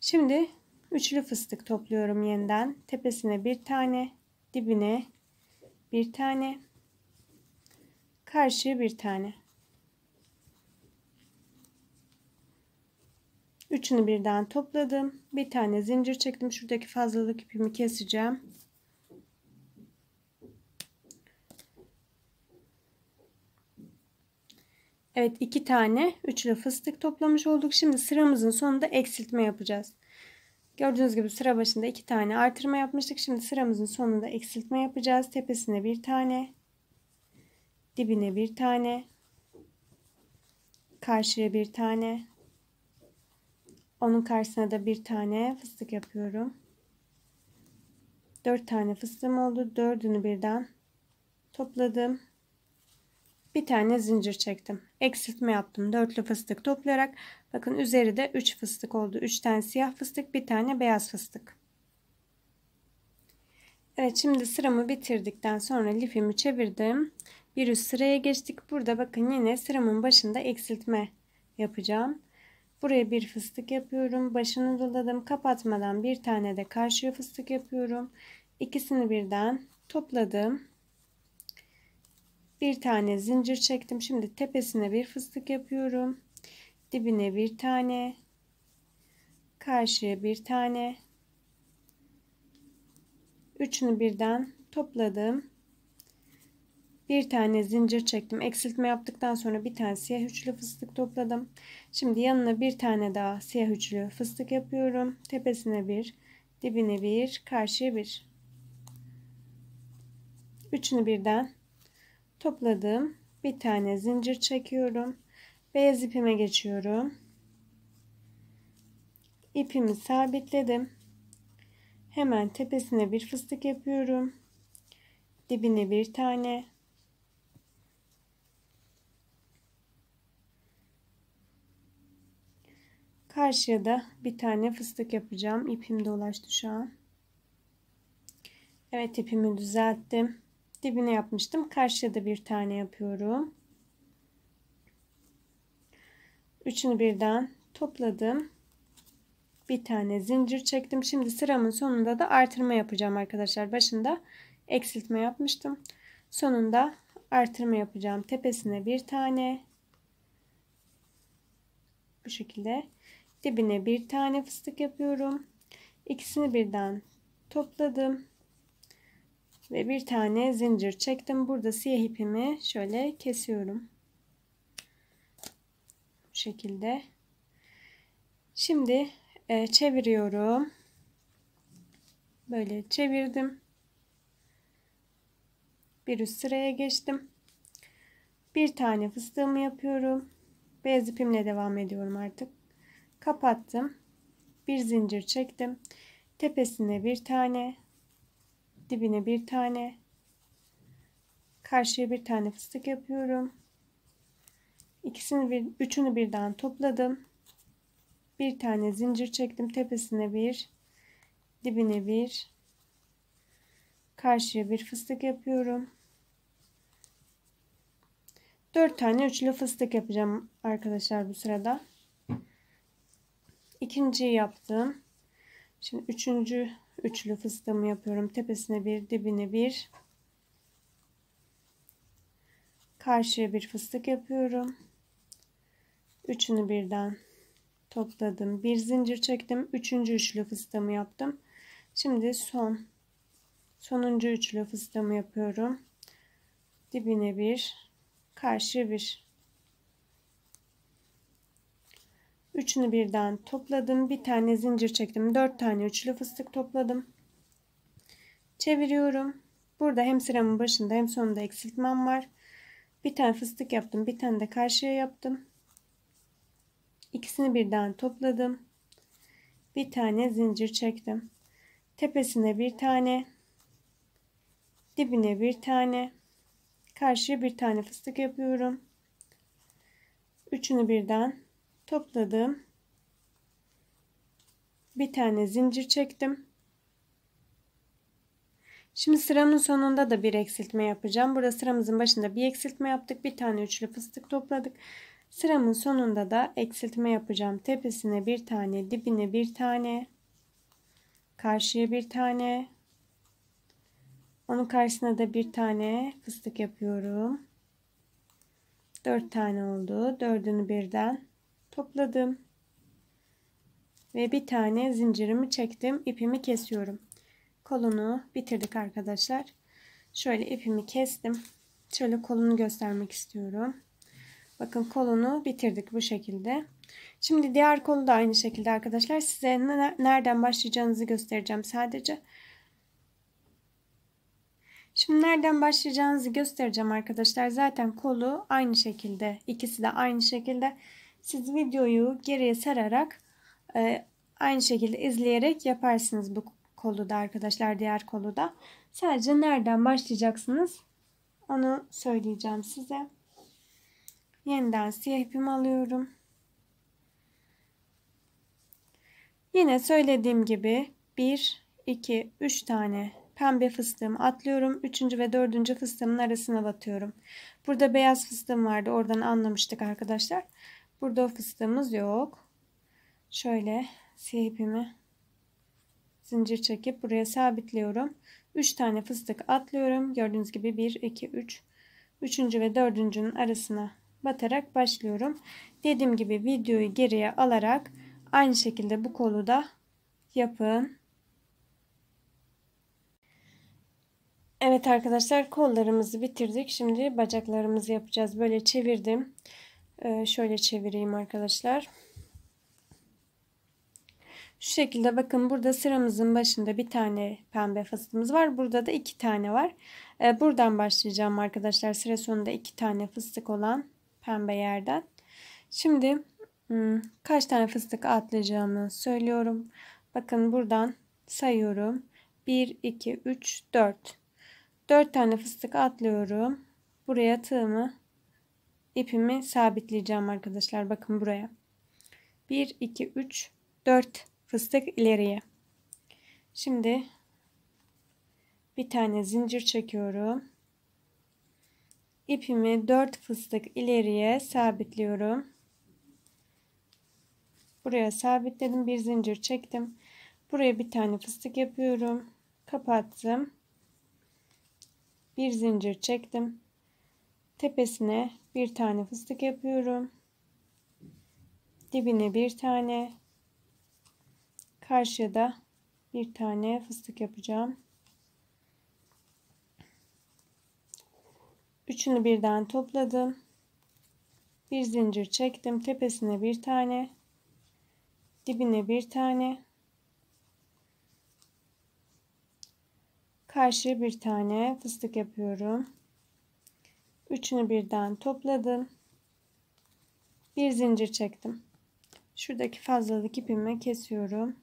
Speaker 1: Şimdi Üçlü fıstık topluyorum yeniden. Tepesine bir tane, dibine bir tane, karşıya bir tane. Üçünü birden topladım. Bir tane zincir çektim. Şuradaki fazlalık ipimi keseceğim. Evet iki tane üçlü fıstık toplamış olduk. Şimdi sıramızın sonunda eksiltme yapacağız. Gördüğünüz gibi sıra başında iki tane artırma yapmıştık. Şimdi sıramızın sonunda eksiltme yapacağız. Tepesine bir tane, dibine bir tane, karşıya bir tane, onun karşısına da bir tane fıstık yapıyorum. Dört tane fıstığım oldu. Dördünü birden topladım. Bir tane zincir çektim eksiltme yaptım. Dörtlü fıstık toplayarak bakın üzeri de 3 fıstık oldu. 3 tane siyah fıstık bir tane beyaz fıstık. Evet şimdi sıramı bitirdikten sonra lifimi çevirdim. Bir üst sıraya geçtik. Burada bakın yine sıramın başında eksiltme yapacağım. Buraya bir fıstık yapıyorum. Başını doladım. Kapatmadan bir tane de karşıya fıstık yapıyorum. İkisini birden topladım. Bir tane zincir çektim. Şimdi tepesine bir fıstık yapıyorum. Dibine bir tane. Karşıya bir tane. Üçünü birden topladım. Bir tane zincir çektim. Eksiltme yaptıktan sonra bir tane siyah üçlü fıstık topladım. Şimdi yanına bir tane daha siyah üçlü fıstık yapıyorum. Tepesine bir, dibine bir, karşıya bir. Üçünü birden Topladığım Bir tane zincir çekiyorum. Beyaz ipime geçiyorum. İpimi sabitledim. Hemen tepesine bir fıstık yapıyorum. Dibine bir tane. Karşıya da bir tane fıstık yapacağım. İpim dolaştı şu an. Evet ipimi düzelttim dibine yapmıştım. Karşıya da bir tane yapıyorum. Üçünü birden topladım. Bir tane zincir çektim. Şimdi sıramın sonunda da artırma yapacağım arkadaşlar. Başında eksiltme yapmıştım. Sonunda artırma yapacağım. Tepesine bir tane bu şekilde dibine bir tane fıstık yapıyorum. İkisini birden topladım. Ve bir tane zincir çektim. Burada siyah ipimi şöyle kesiyorum. Bu şekilde. Şimdi e, çeviriyorum. Böyle çevirdim. Bir üst sıraya geçtim. Bir tane fıstığımı yapıyorum. Beyaz ipimle devam ediyorum artık. Kapattım. Bir zincir çektim. Tepesine bir tane, dibine bir tane karşıya bir tane fıstık yapıyorum ikisini bir üçünü birden topladım bir tane zincir çektim tepesine bir dibine bir karşıya bir fıstık yapıyorum 4 tane üçlü fıstık yapacağım arkadaşlar bu sırada ikinciyi yaptım şimdi üçüncü üçlü fıstığımı yapıyorum. Tepesine bir, dibine bir. Karşıya bir fıstık yapıyorum. Üçünü birden topladım. Bir zincir çektim. Üçüncü üçlü fıstığımı yaptım. Şimdi son sonuncu üçlü fıstığımı yapıyorum. Dibine bir, karşıya bir. Üçünü birden topladım. Bir tane zincir çektim. Dört tane üçlü fıstık topladım. Çeviriyorum. Burada hem sıramın başında hem sonunda eksiltmem var. Bir tane fıstık yaptım. Bir tane de karşıya yaptım. İkisini birden topladım. Bir tane zincir çektim. Tepesine bir tane. Dibine bir tane. Karşıya bir tane fıstık yapıyorum. Üçünü birden topladım. Bir tane zincir çektim. Şimdi sıranın sonunda da bir eksiltme yapacağım. Burada sıramızın başında bir eksiltme yaptık. Bir tane üçlü fıstık topladık. Sıramın sonunda da eksiltme yapacağım. Tepesine bir tane, dibine bir tane, karşıya bir tane. Onun karşısına da bir tane fıstık yapıyorum. Dört tane oldu. Dördünü birden topladım. Ve bir tane zincirimi çektim. ipimi kesiyorum. Kolunu bitirdik arkadaşlar. Şöyle ipimi kestim. Şöyle kolunu göstermek istiyorum. Bakın kolunu bitirdik bu şekilde. Şimdi diğer kolu da aynı şekilde arkadaşlar. Size nereden başlayacağınızı göstereceğim sadece. Şimdi nereden başlayacağınızı göstereceğim arkadaşlar. Zaten kolu aynı şekilde. ikisi de aynı şekilde siz videoyu geriye sararak e, aynı şekilde izleyerek yaparsınız bu kolu da arkadaşlar diğer kolu da. Sadece nereden başlayacaksınız onu söyleyeceğim size. Yeniden siyah ipimi alıyorum. Yine söylediğim gibi 1, 2, 3 tane pembe fıstığımı atlıyorum. 3. ve 4. fıstığımın arasına batıyorum. Burada beyaz fıstığım vardı. Oradan anlamıştık arkadaşlar. Burada fıstığımız yok. Şöyle siyah ipimi zincir çekip buraya sabitliyorum. 3 tane fıstık atlıyorum. Gördüğünüz gibi 1, 2, 3. Üçüncü ve dördüncü'nün arasına batarak başlıyorum. Dediğim gibi videoyu geriye alarak aynı şekilde bu kolu da yapın. Evet arkadaşlar kollarımızı bitirdik. Şimdi bacaklarımızı yapacağız. Böyle çevirdim. Ee, şöyle çevireyim arkadaşlar. Şu şekilde bakın burada sıramızın başında bir tane pembe fıstığımız var. Burada da iki tane var. Ee, buradan başlayacağım arkadaşlar. Sıra sonunda iki tane fıstık olan pembe yerden. Şimdi hmm, kaç tane fıstık atlayacağımı söylüyorum. Bakın buradan sayıyorum. 1, 2, 3, 4. 4 tane fıstık atlıyorum. Buraya tığımı ipimi sabitleyeceğim arkadaşlar. Bakın buraya. 1, 2, 3, 4 fıstık ileriye. Şimdi bir tane zincir çekiyorum. İpimi 4 fıstık ileriye sabitliyorum. Buraya sabitledim. Bir zincir çektim. Buraya bir tane fıstık yapıyorum. Kapattım. Bir zincir çektim. Tepesine bir tane fıstık yapıyorum. Dibine bir tane. Karşıya da bir tane fıstık yapacağım. Üçünü birden topladım. Bir zincir çektim. Tepesine bir tane. Dibine bir tane. Karşıya bir tane fıstık yapıyorum. Üçünü birden topladım. Bir zincir çektim. Şuradaki fazlalık ipimi kesiyorum.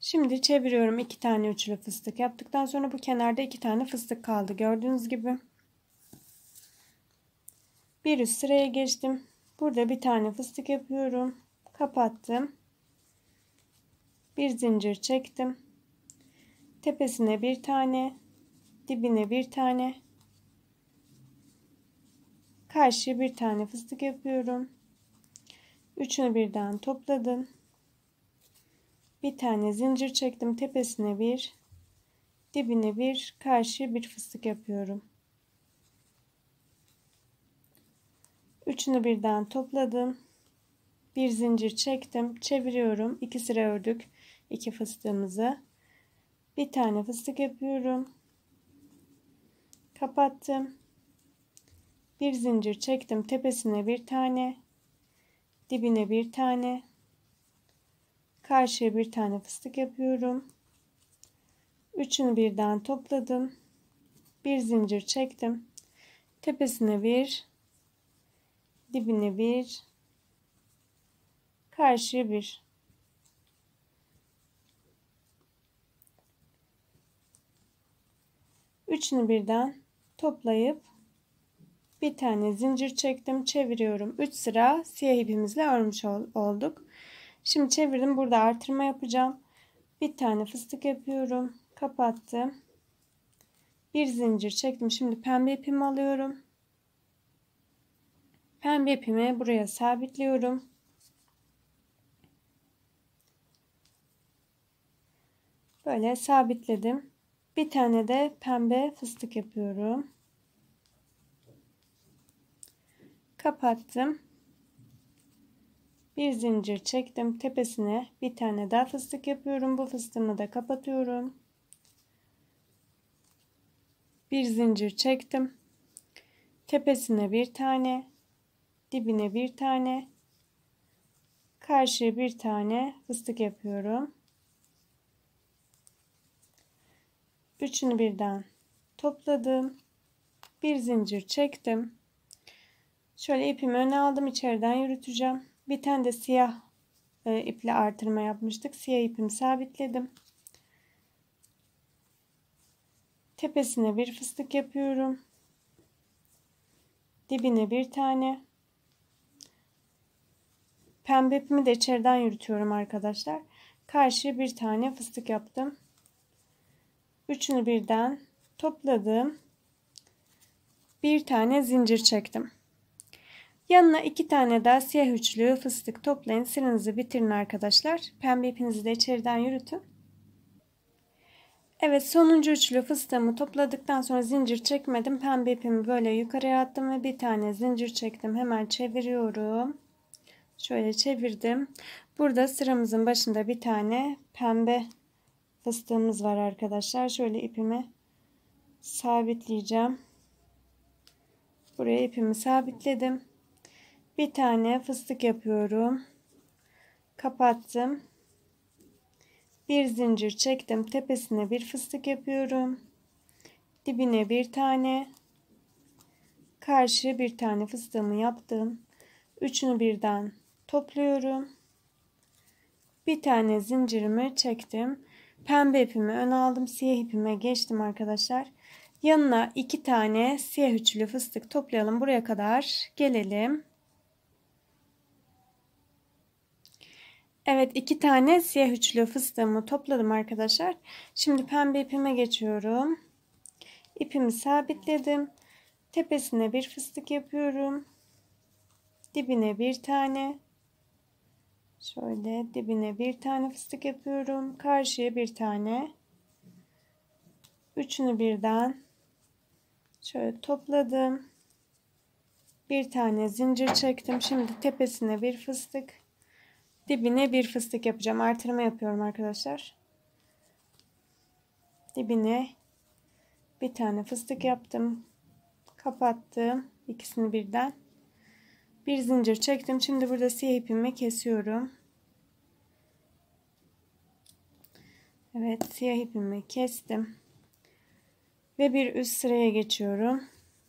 Speaker 1: Şimdi çeviriyorum iki tane üçlü fıstık yaptıktan sonra bu kenarda iki tane fıstık kaldı gördüğünüz gibi. Bir üst sıraya geçtim. Burada bir tane fıstık yapıyorum. Kapattım. Bir zincir çektim. Tepesine bir tane dibine bir tane karşıya bir tane fıstık yapıyorum. Üçünü birden topladım. Bir tane zincir çektim. Tepesine bir, dibine bir, karşıya bir fıstık yapıyorum. Üçünü birden topladım. Bir zincir çektim. Çeviriyorum. İki sıra ördük. iki fıstığımızı. Bir tane fıstık yapıyorum kapattım. Bir zincir çektim tepesine bir tane, dibine bir tane, karşıya bir tane fıstık yapıyorum. Üçünü birden topladım. Bir zincir çektim. Tepesine bir, dibine bir, karşıya bir. Üçünü birden toplayıp bir tane zincir çektim çeviriyorum 3 sıra siyah ipimizle örmüş olduk şimdi çevirdim burada artırma yapacağım bir tane fıstık yapıyorum kapattım bir zincir çektim şimdi pembe ipimi alıyorum pembe ipimi buraya sabitliyorum böyle sabitledim bir tane de pembe fıstık yapıyorum. Kapattım. Bir zincir çektim. Tepesine bir tane daha fıstık yapıyorum. Bu fıstığımı da kapatıyorum. Bir zincir çektim. Tepesine bir tane, dibine bir tane, karşıya bir tane fıstık yapıyorum. Üçünü birden topladım. Bir zincir çektim. Şöyle ipimi öne aldım. içeriden yürüteceğim. Bir tane de siyah e, iple artırma yapmıştık. Siyah ipimi sabitledim. Tepesine bir fıstık yapıyorum. Dibine bir tane. Pembe ipimi de içeriden yürütüyorum arkadaşlar. Karşıya bir tane fıstık yaptım. Üçünü birden topladım. Bir tane zincir çektim. Yanına iki tane daha siyah üçlü fıstık toplayın. Sıranızı bitirin arkadaşlar. Pembe ipinizi de içeriden yürütün. Evet sonuncu üçlü fıstığımı topladıktan sonra zincir çekmedim. Pembe ipimi böyle yukarıya attım ve bir tane zincir çektim. Hemen çeviriyorum. Şöyle çevirdim. Burada sıramızın başında bir tane pembe fıstığımız var arkadaşlar. Şöyle ipimi sabitleyeceğim. Buraya ipimi sabitledim. Bir tane fıstık yapıyorum. Kapattım. Bir zincir çektim. Tepesine bir fıstık yapıyorum. Dibine bir tane. Karşı bir tane fıstığımı yaptım. Üçünü birden topluyorum. Bir tane zincirimi çektim. Pembe ipimi öne aldım. Siyah ipime geçtim arkadaşlar. Yanına iki tane siyah üçlü fıstık toplayalım. Buraya kadar gelelim. Evet iki tane siyah üçlü fıstığımı topladım arkadaşlar. Şimdi pembe ipime geçiyorum. İpimi sabitledim. Tepesine bir fıstık yapıyorum. Dibine bir tane. Şöyle dibine bir tane fıstık yapıyorum. Karşıya bir tane. Üçünü birden şöyle topladım. Bir tane zincir çektim. Şimdi tepesine bir fıstık. Dibine bir fıstık yapacağım. Artırma yapıyorum arkadaşlar. Dibine bir tane fıstık yaptım. Kapattım. ikisini birden. Bir zincir çektim. Şimdi burada siyah ipimi kesiyorum. Evet siyah ipimi kestim. Ve bir üst sıraya geçiyorum.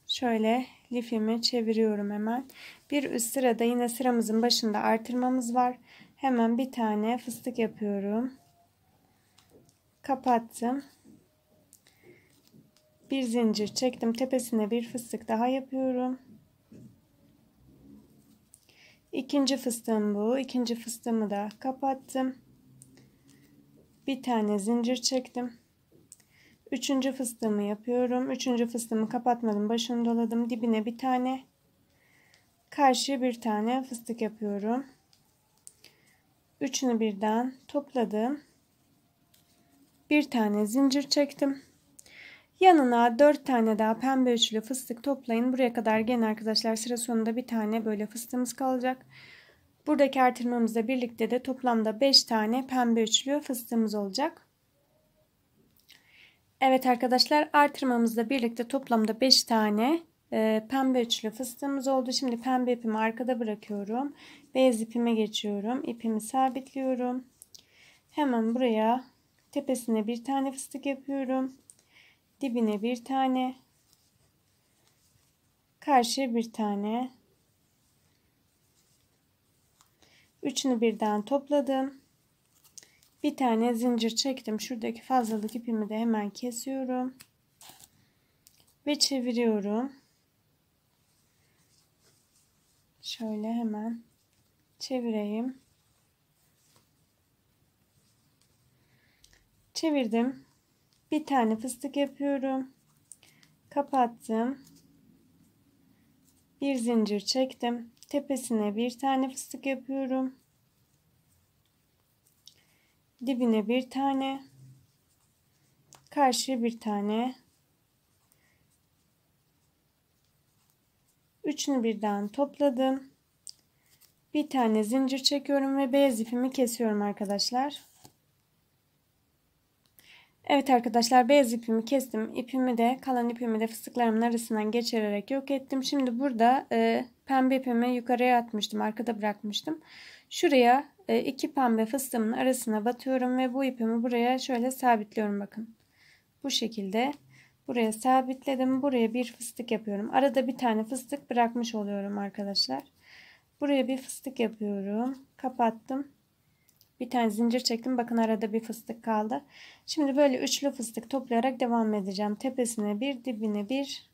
Speaker 1: Şöyle lifimi çeviriyorum hemen. Bir üst sırada yine sıramızın başında artırmamız var. Hemen bir tane fıstık yapıyorum. Kapattım. Bir zincir çektim. Tepesine bir fıstık daha yapıyorum. İkinci fıstığım bu. İkinci fıstığımı da kapattım. Bir tane zincir çektim. Üçüncü fıstığımı yapıyorum. Üçüncü fıstığımı kapatmadım. Başını doladım. Dibine bir tane. Karşıya bir tane fıstık yapıyorum. Üçünü birden topladım. Bir tane zincir çektim. Yanına dört tane daha pembe üçlü fıstık toplayın. Buraya kadar gene arkadaşlar sıra sonunda bir tane böyle fıstığımız kalacak. Buradaki artırmamızla birlikte de toplamda beş tane pembe üçlü fıstığımız olacak. Evet arkadaşlar artırmamızla birlikte toplamda beş tane e, pembe üçlü fıstığımız oldu. Şimdi pembe ipimi arkada bırakıyorum. Beyaz ipime geçiyorum. İpimi sabitliyorum. Hemen buraya tepesine bir tane fıstık yapıyorum dibine bir tane karşıya bir tane üçünü birden topladım bir tane zincir çektim şuradaki fazlalık ipimi de hemen kesiyorum ve çeviriyorum şöyle hemen çevireyim çevirdim bir tane fıstık yapıyorum. Kapattım. Bir zincir çektim. Tepesine bir tane fıstık yapıyorum. Dibine bir tane. Karşıya bir tane. Üçünü birden topladım. Bir tane zincir çekiyorum ve beyaz ipimi kesiyorum arkadaşlar. Evet arkadaşlar beyaz ipimi kestim. İpimi de kalan ipimi de fıstıklarımın arasından geçirerek yok ettim. Şimdi burada e, pembe ipimi yukarıya atmıştım. Arkada bırakmıştım. Şuraya e, iki pembe fıstığımın arasına batıyorum ve bu ipimi buraya şöyle sabitliyorum bakın. Bu şekilde buraya sabitledim. Buraya bir fıstık yapıyorum. Arada bir tane fıstık bırakmış oluyorum arkadaşlar. Buraya bir fıstık yapıyorum. Kapattım. Bir tane zincir çektim. Bakın arada bir fıstık kaldı. Şimdi böyle üçlü fıstık toplayarak devam edeceğim. Tepesine bir, dibine bir,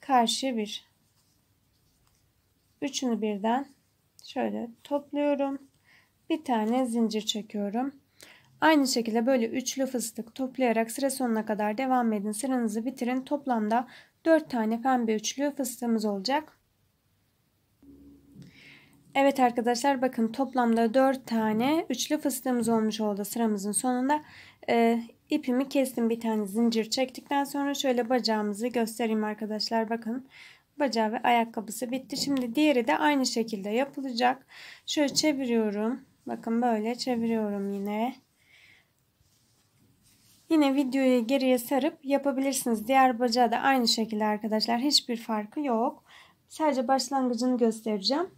Speaker 1: karşı bir. Üçünü birden şöyle topluyorum. Bir tane zincir çekiyorum. Aynı şekilde böyle üçlü fıstık toplayarak sıra sonuna kadar devam edin. Sıranızı bitirin. Toplamda 4 tane pembe üçlü fıstığımız olacak. Evet arkadaşlar bakın toplamda 4 tane üçlü fıstığımız olmuş oldu sıramızın sonunda. E, ipimi kestim bir tane zincir çektikten sonra şöyle bacağımızı göstereyim arkadaşlar bakın. Bacağı ve ayakkabısı bitti. Şimdi diğeri de aynı şekilde yapılacak. Şöyle çeviriyorum. Bakın böyle çeviriyorum yine. Yine videoyu geriye sarıp yapabilirsiniz. Diğer bacağı da aynı şekilde arkadaşlar. Hiçbir farkı yok. Sadece başlangıcını göstereceğim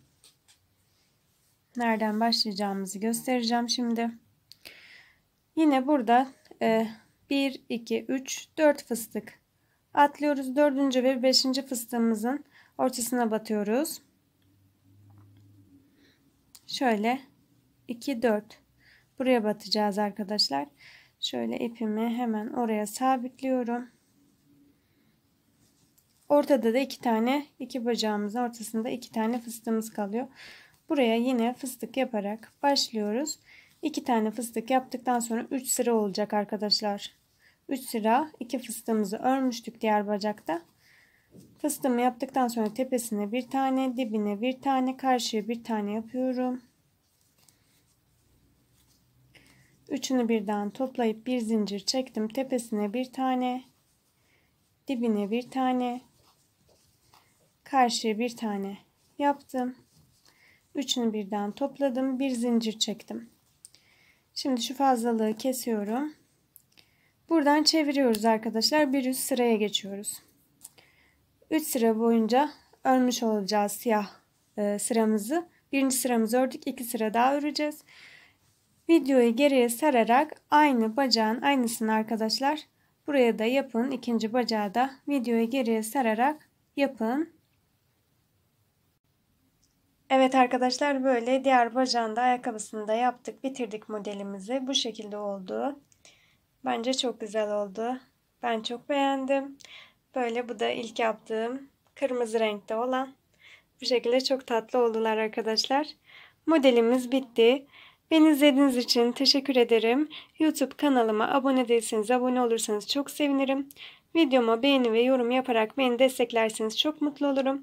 Speaker 1: nereden başlayacağımızı göstereceğim şimdi. Yine burada e, 1, 2, 3, 4 fıstık atlıyoruz. 4. ve 5. fıstığımızın ortasına batıyoruz. Şöyle 2, 4 buraya batacağız arkadaşlar. Şöyle ipimi hemen oraya sabitliyorum. Ortada da iki tane, iki bacağımızın ortasında iki tane fıstığımız kalıyor. Buraya yine fıstık yaparak başlıyoruz. 2 tane fıstık yaptıktan sonra 3 sıra olacak arkadaşlar. 3 sıra 2 fıstığımızı örmüştük diğer bacakta. Fıstığımı yaptıktan sonra tepesine bir tane, dibine bir tane, karşıya bir tane yapıyorum. Üçünü birden toplayıp bir zincir çektim. Tepesine bir tane, dibine bir tane, karşıya bir tane yaptım. Üçünü birden topladım. Bir zincir çektim. Şimdi şu fazlalığı kesiyorum. Buradan çeviriyoruz arkadaşlar. Bir üst sıraya geçiyoruz. 3 sıra boyunca örmüş olacağız siyah e, sıramızı. Birinci sıramızı ördük. iki sıra daha öreceğiz. Videoyu geriye sararak aynı bacağın aynısını arkadaşlar buraya da yapın. ikinci bacağı da videoyu geriye sararak yapın. Evet arkadaşlar böyle diğer bacağında ayakkabısını da yaptık bitirdik modelimizi. Bu şekilde oldu. Bence çok güzel oldu. Ben çok beğendim. Böyle bu da ilk yaptığım kırmızı renkte olan. Bu şekilde çok tatlı oldular arkadaşlar. Modelimiz bitti. Beni izlediğiniz için teşekkür ederim. YouTube kanalıma abone değilseniz abone olursanız çok sevinirim. Videoma beğeni ve yorum yaparak beni desteklerseniz çok mutlu olurum.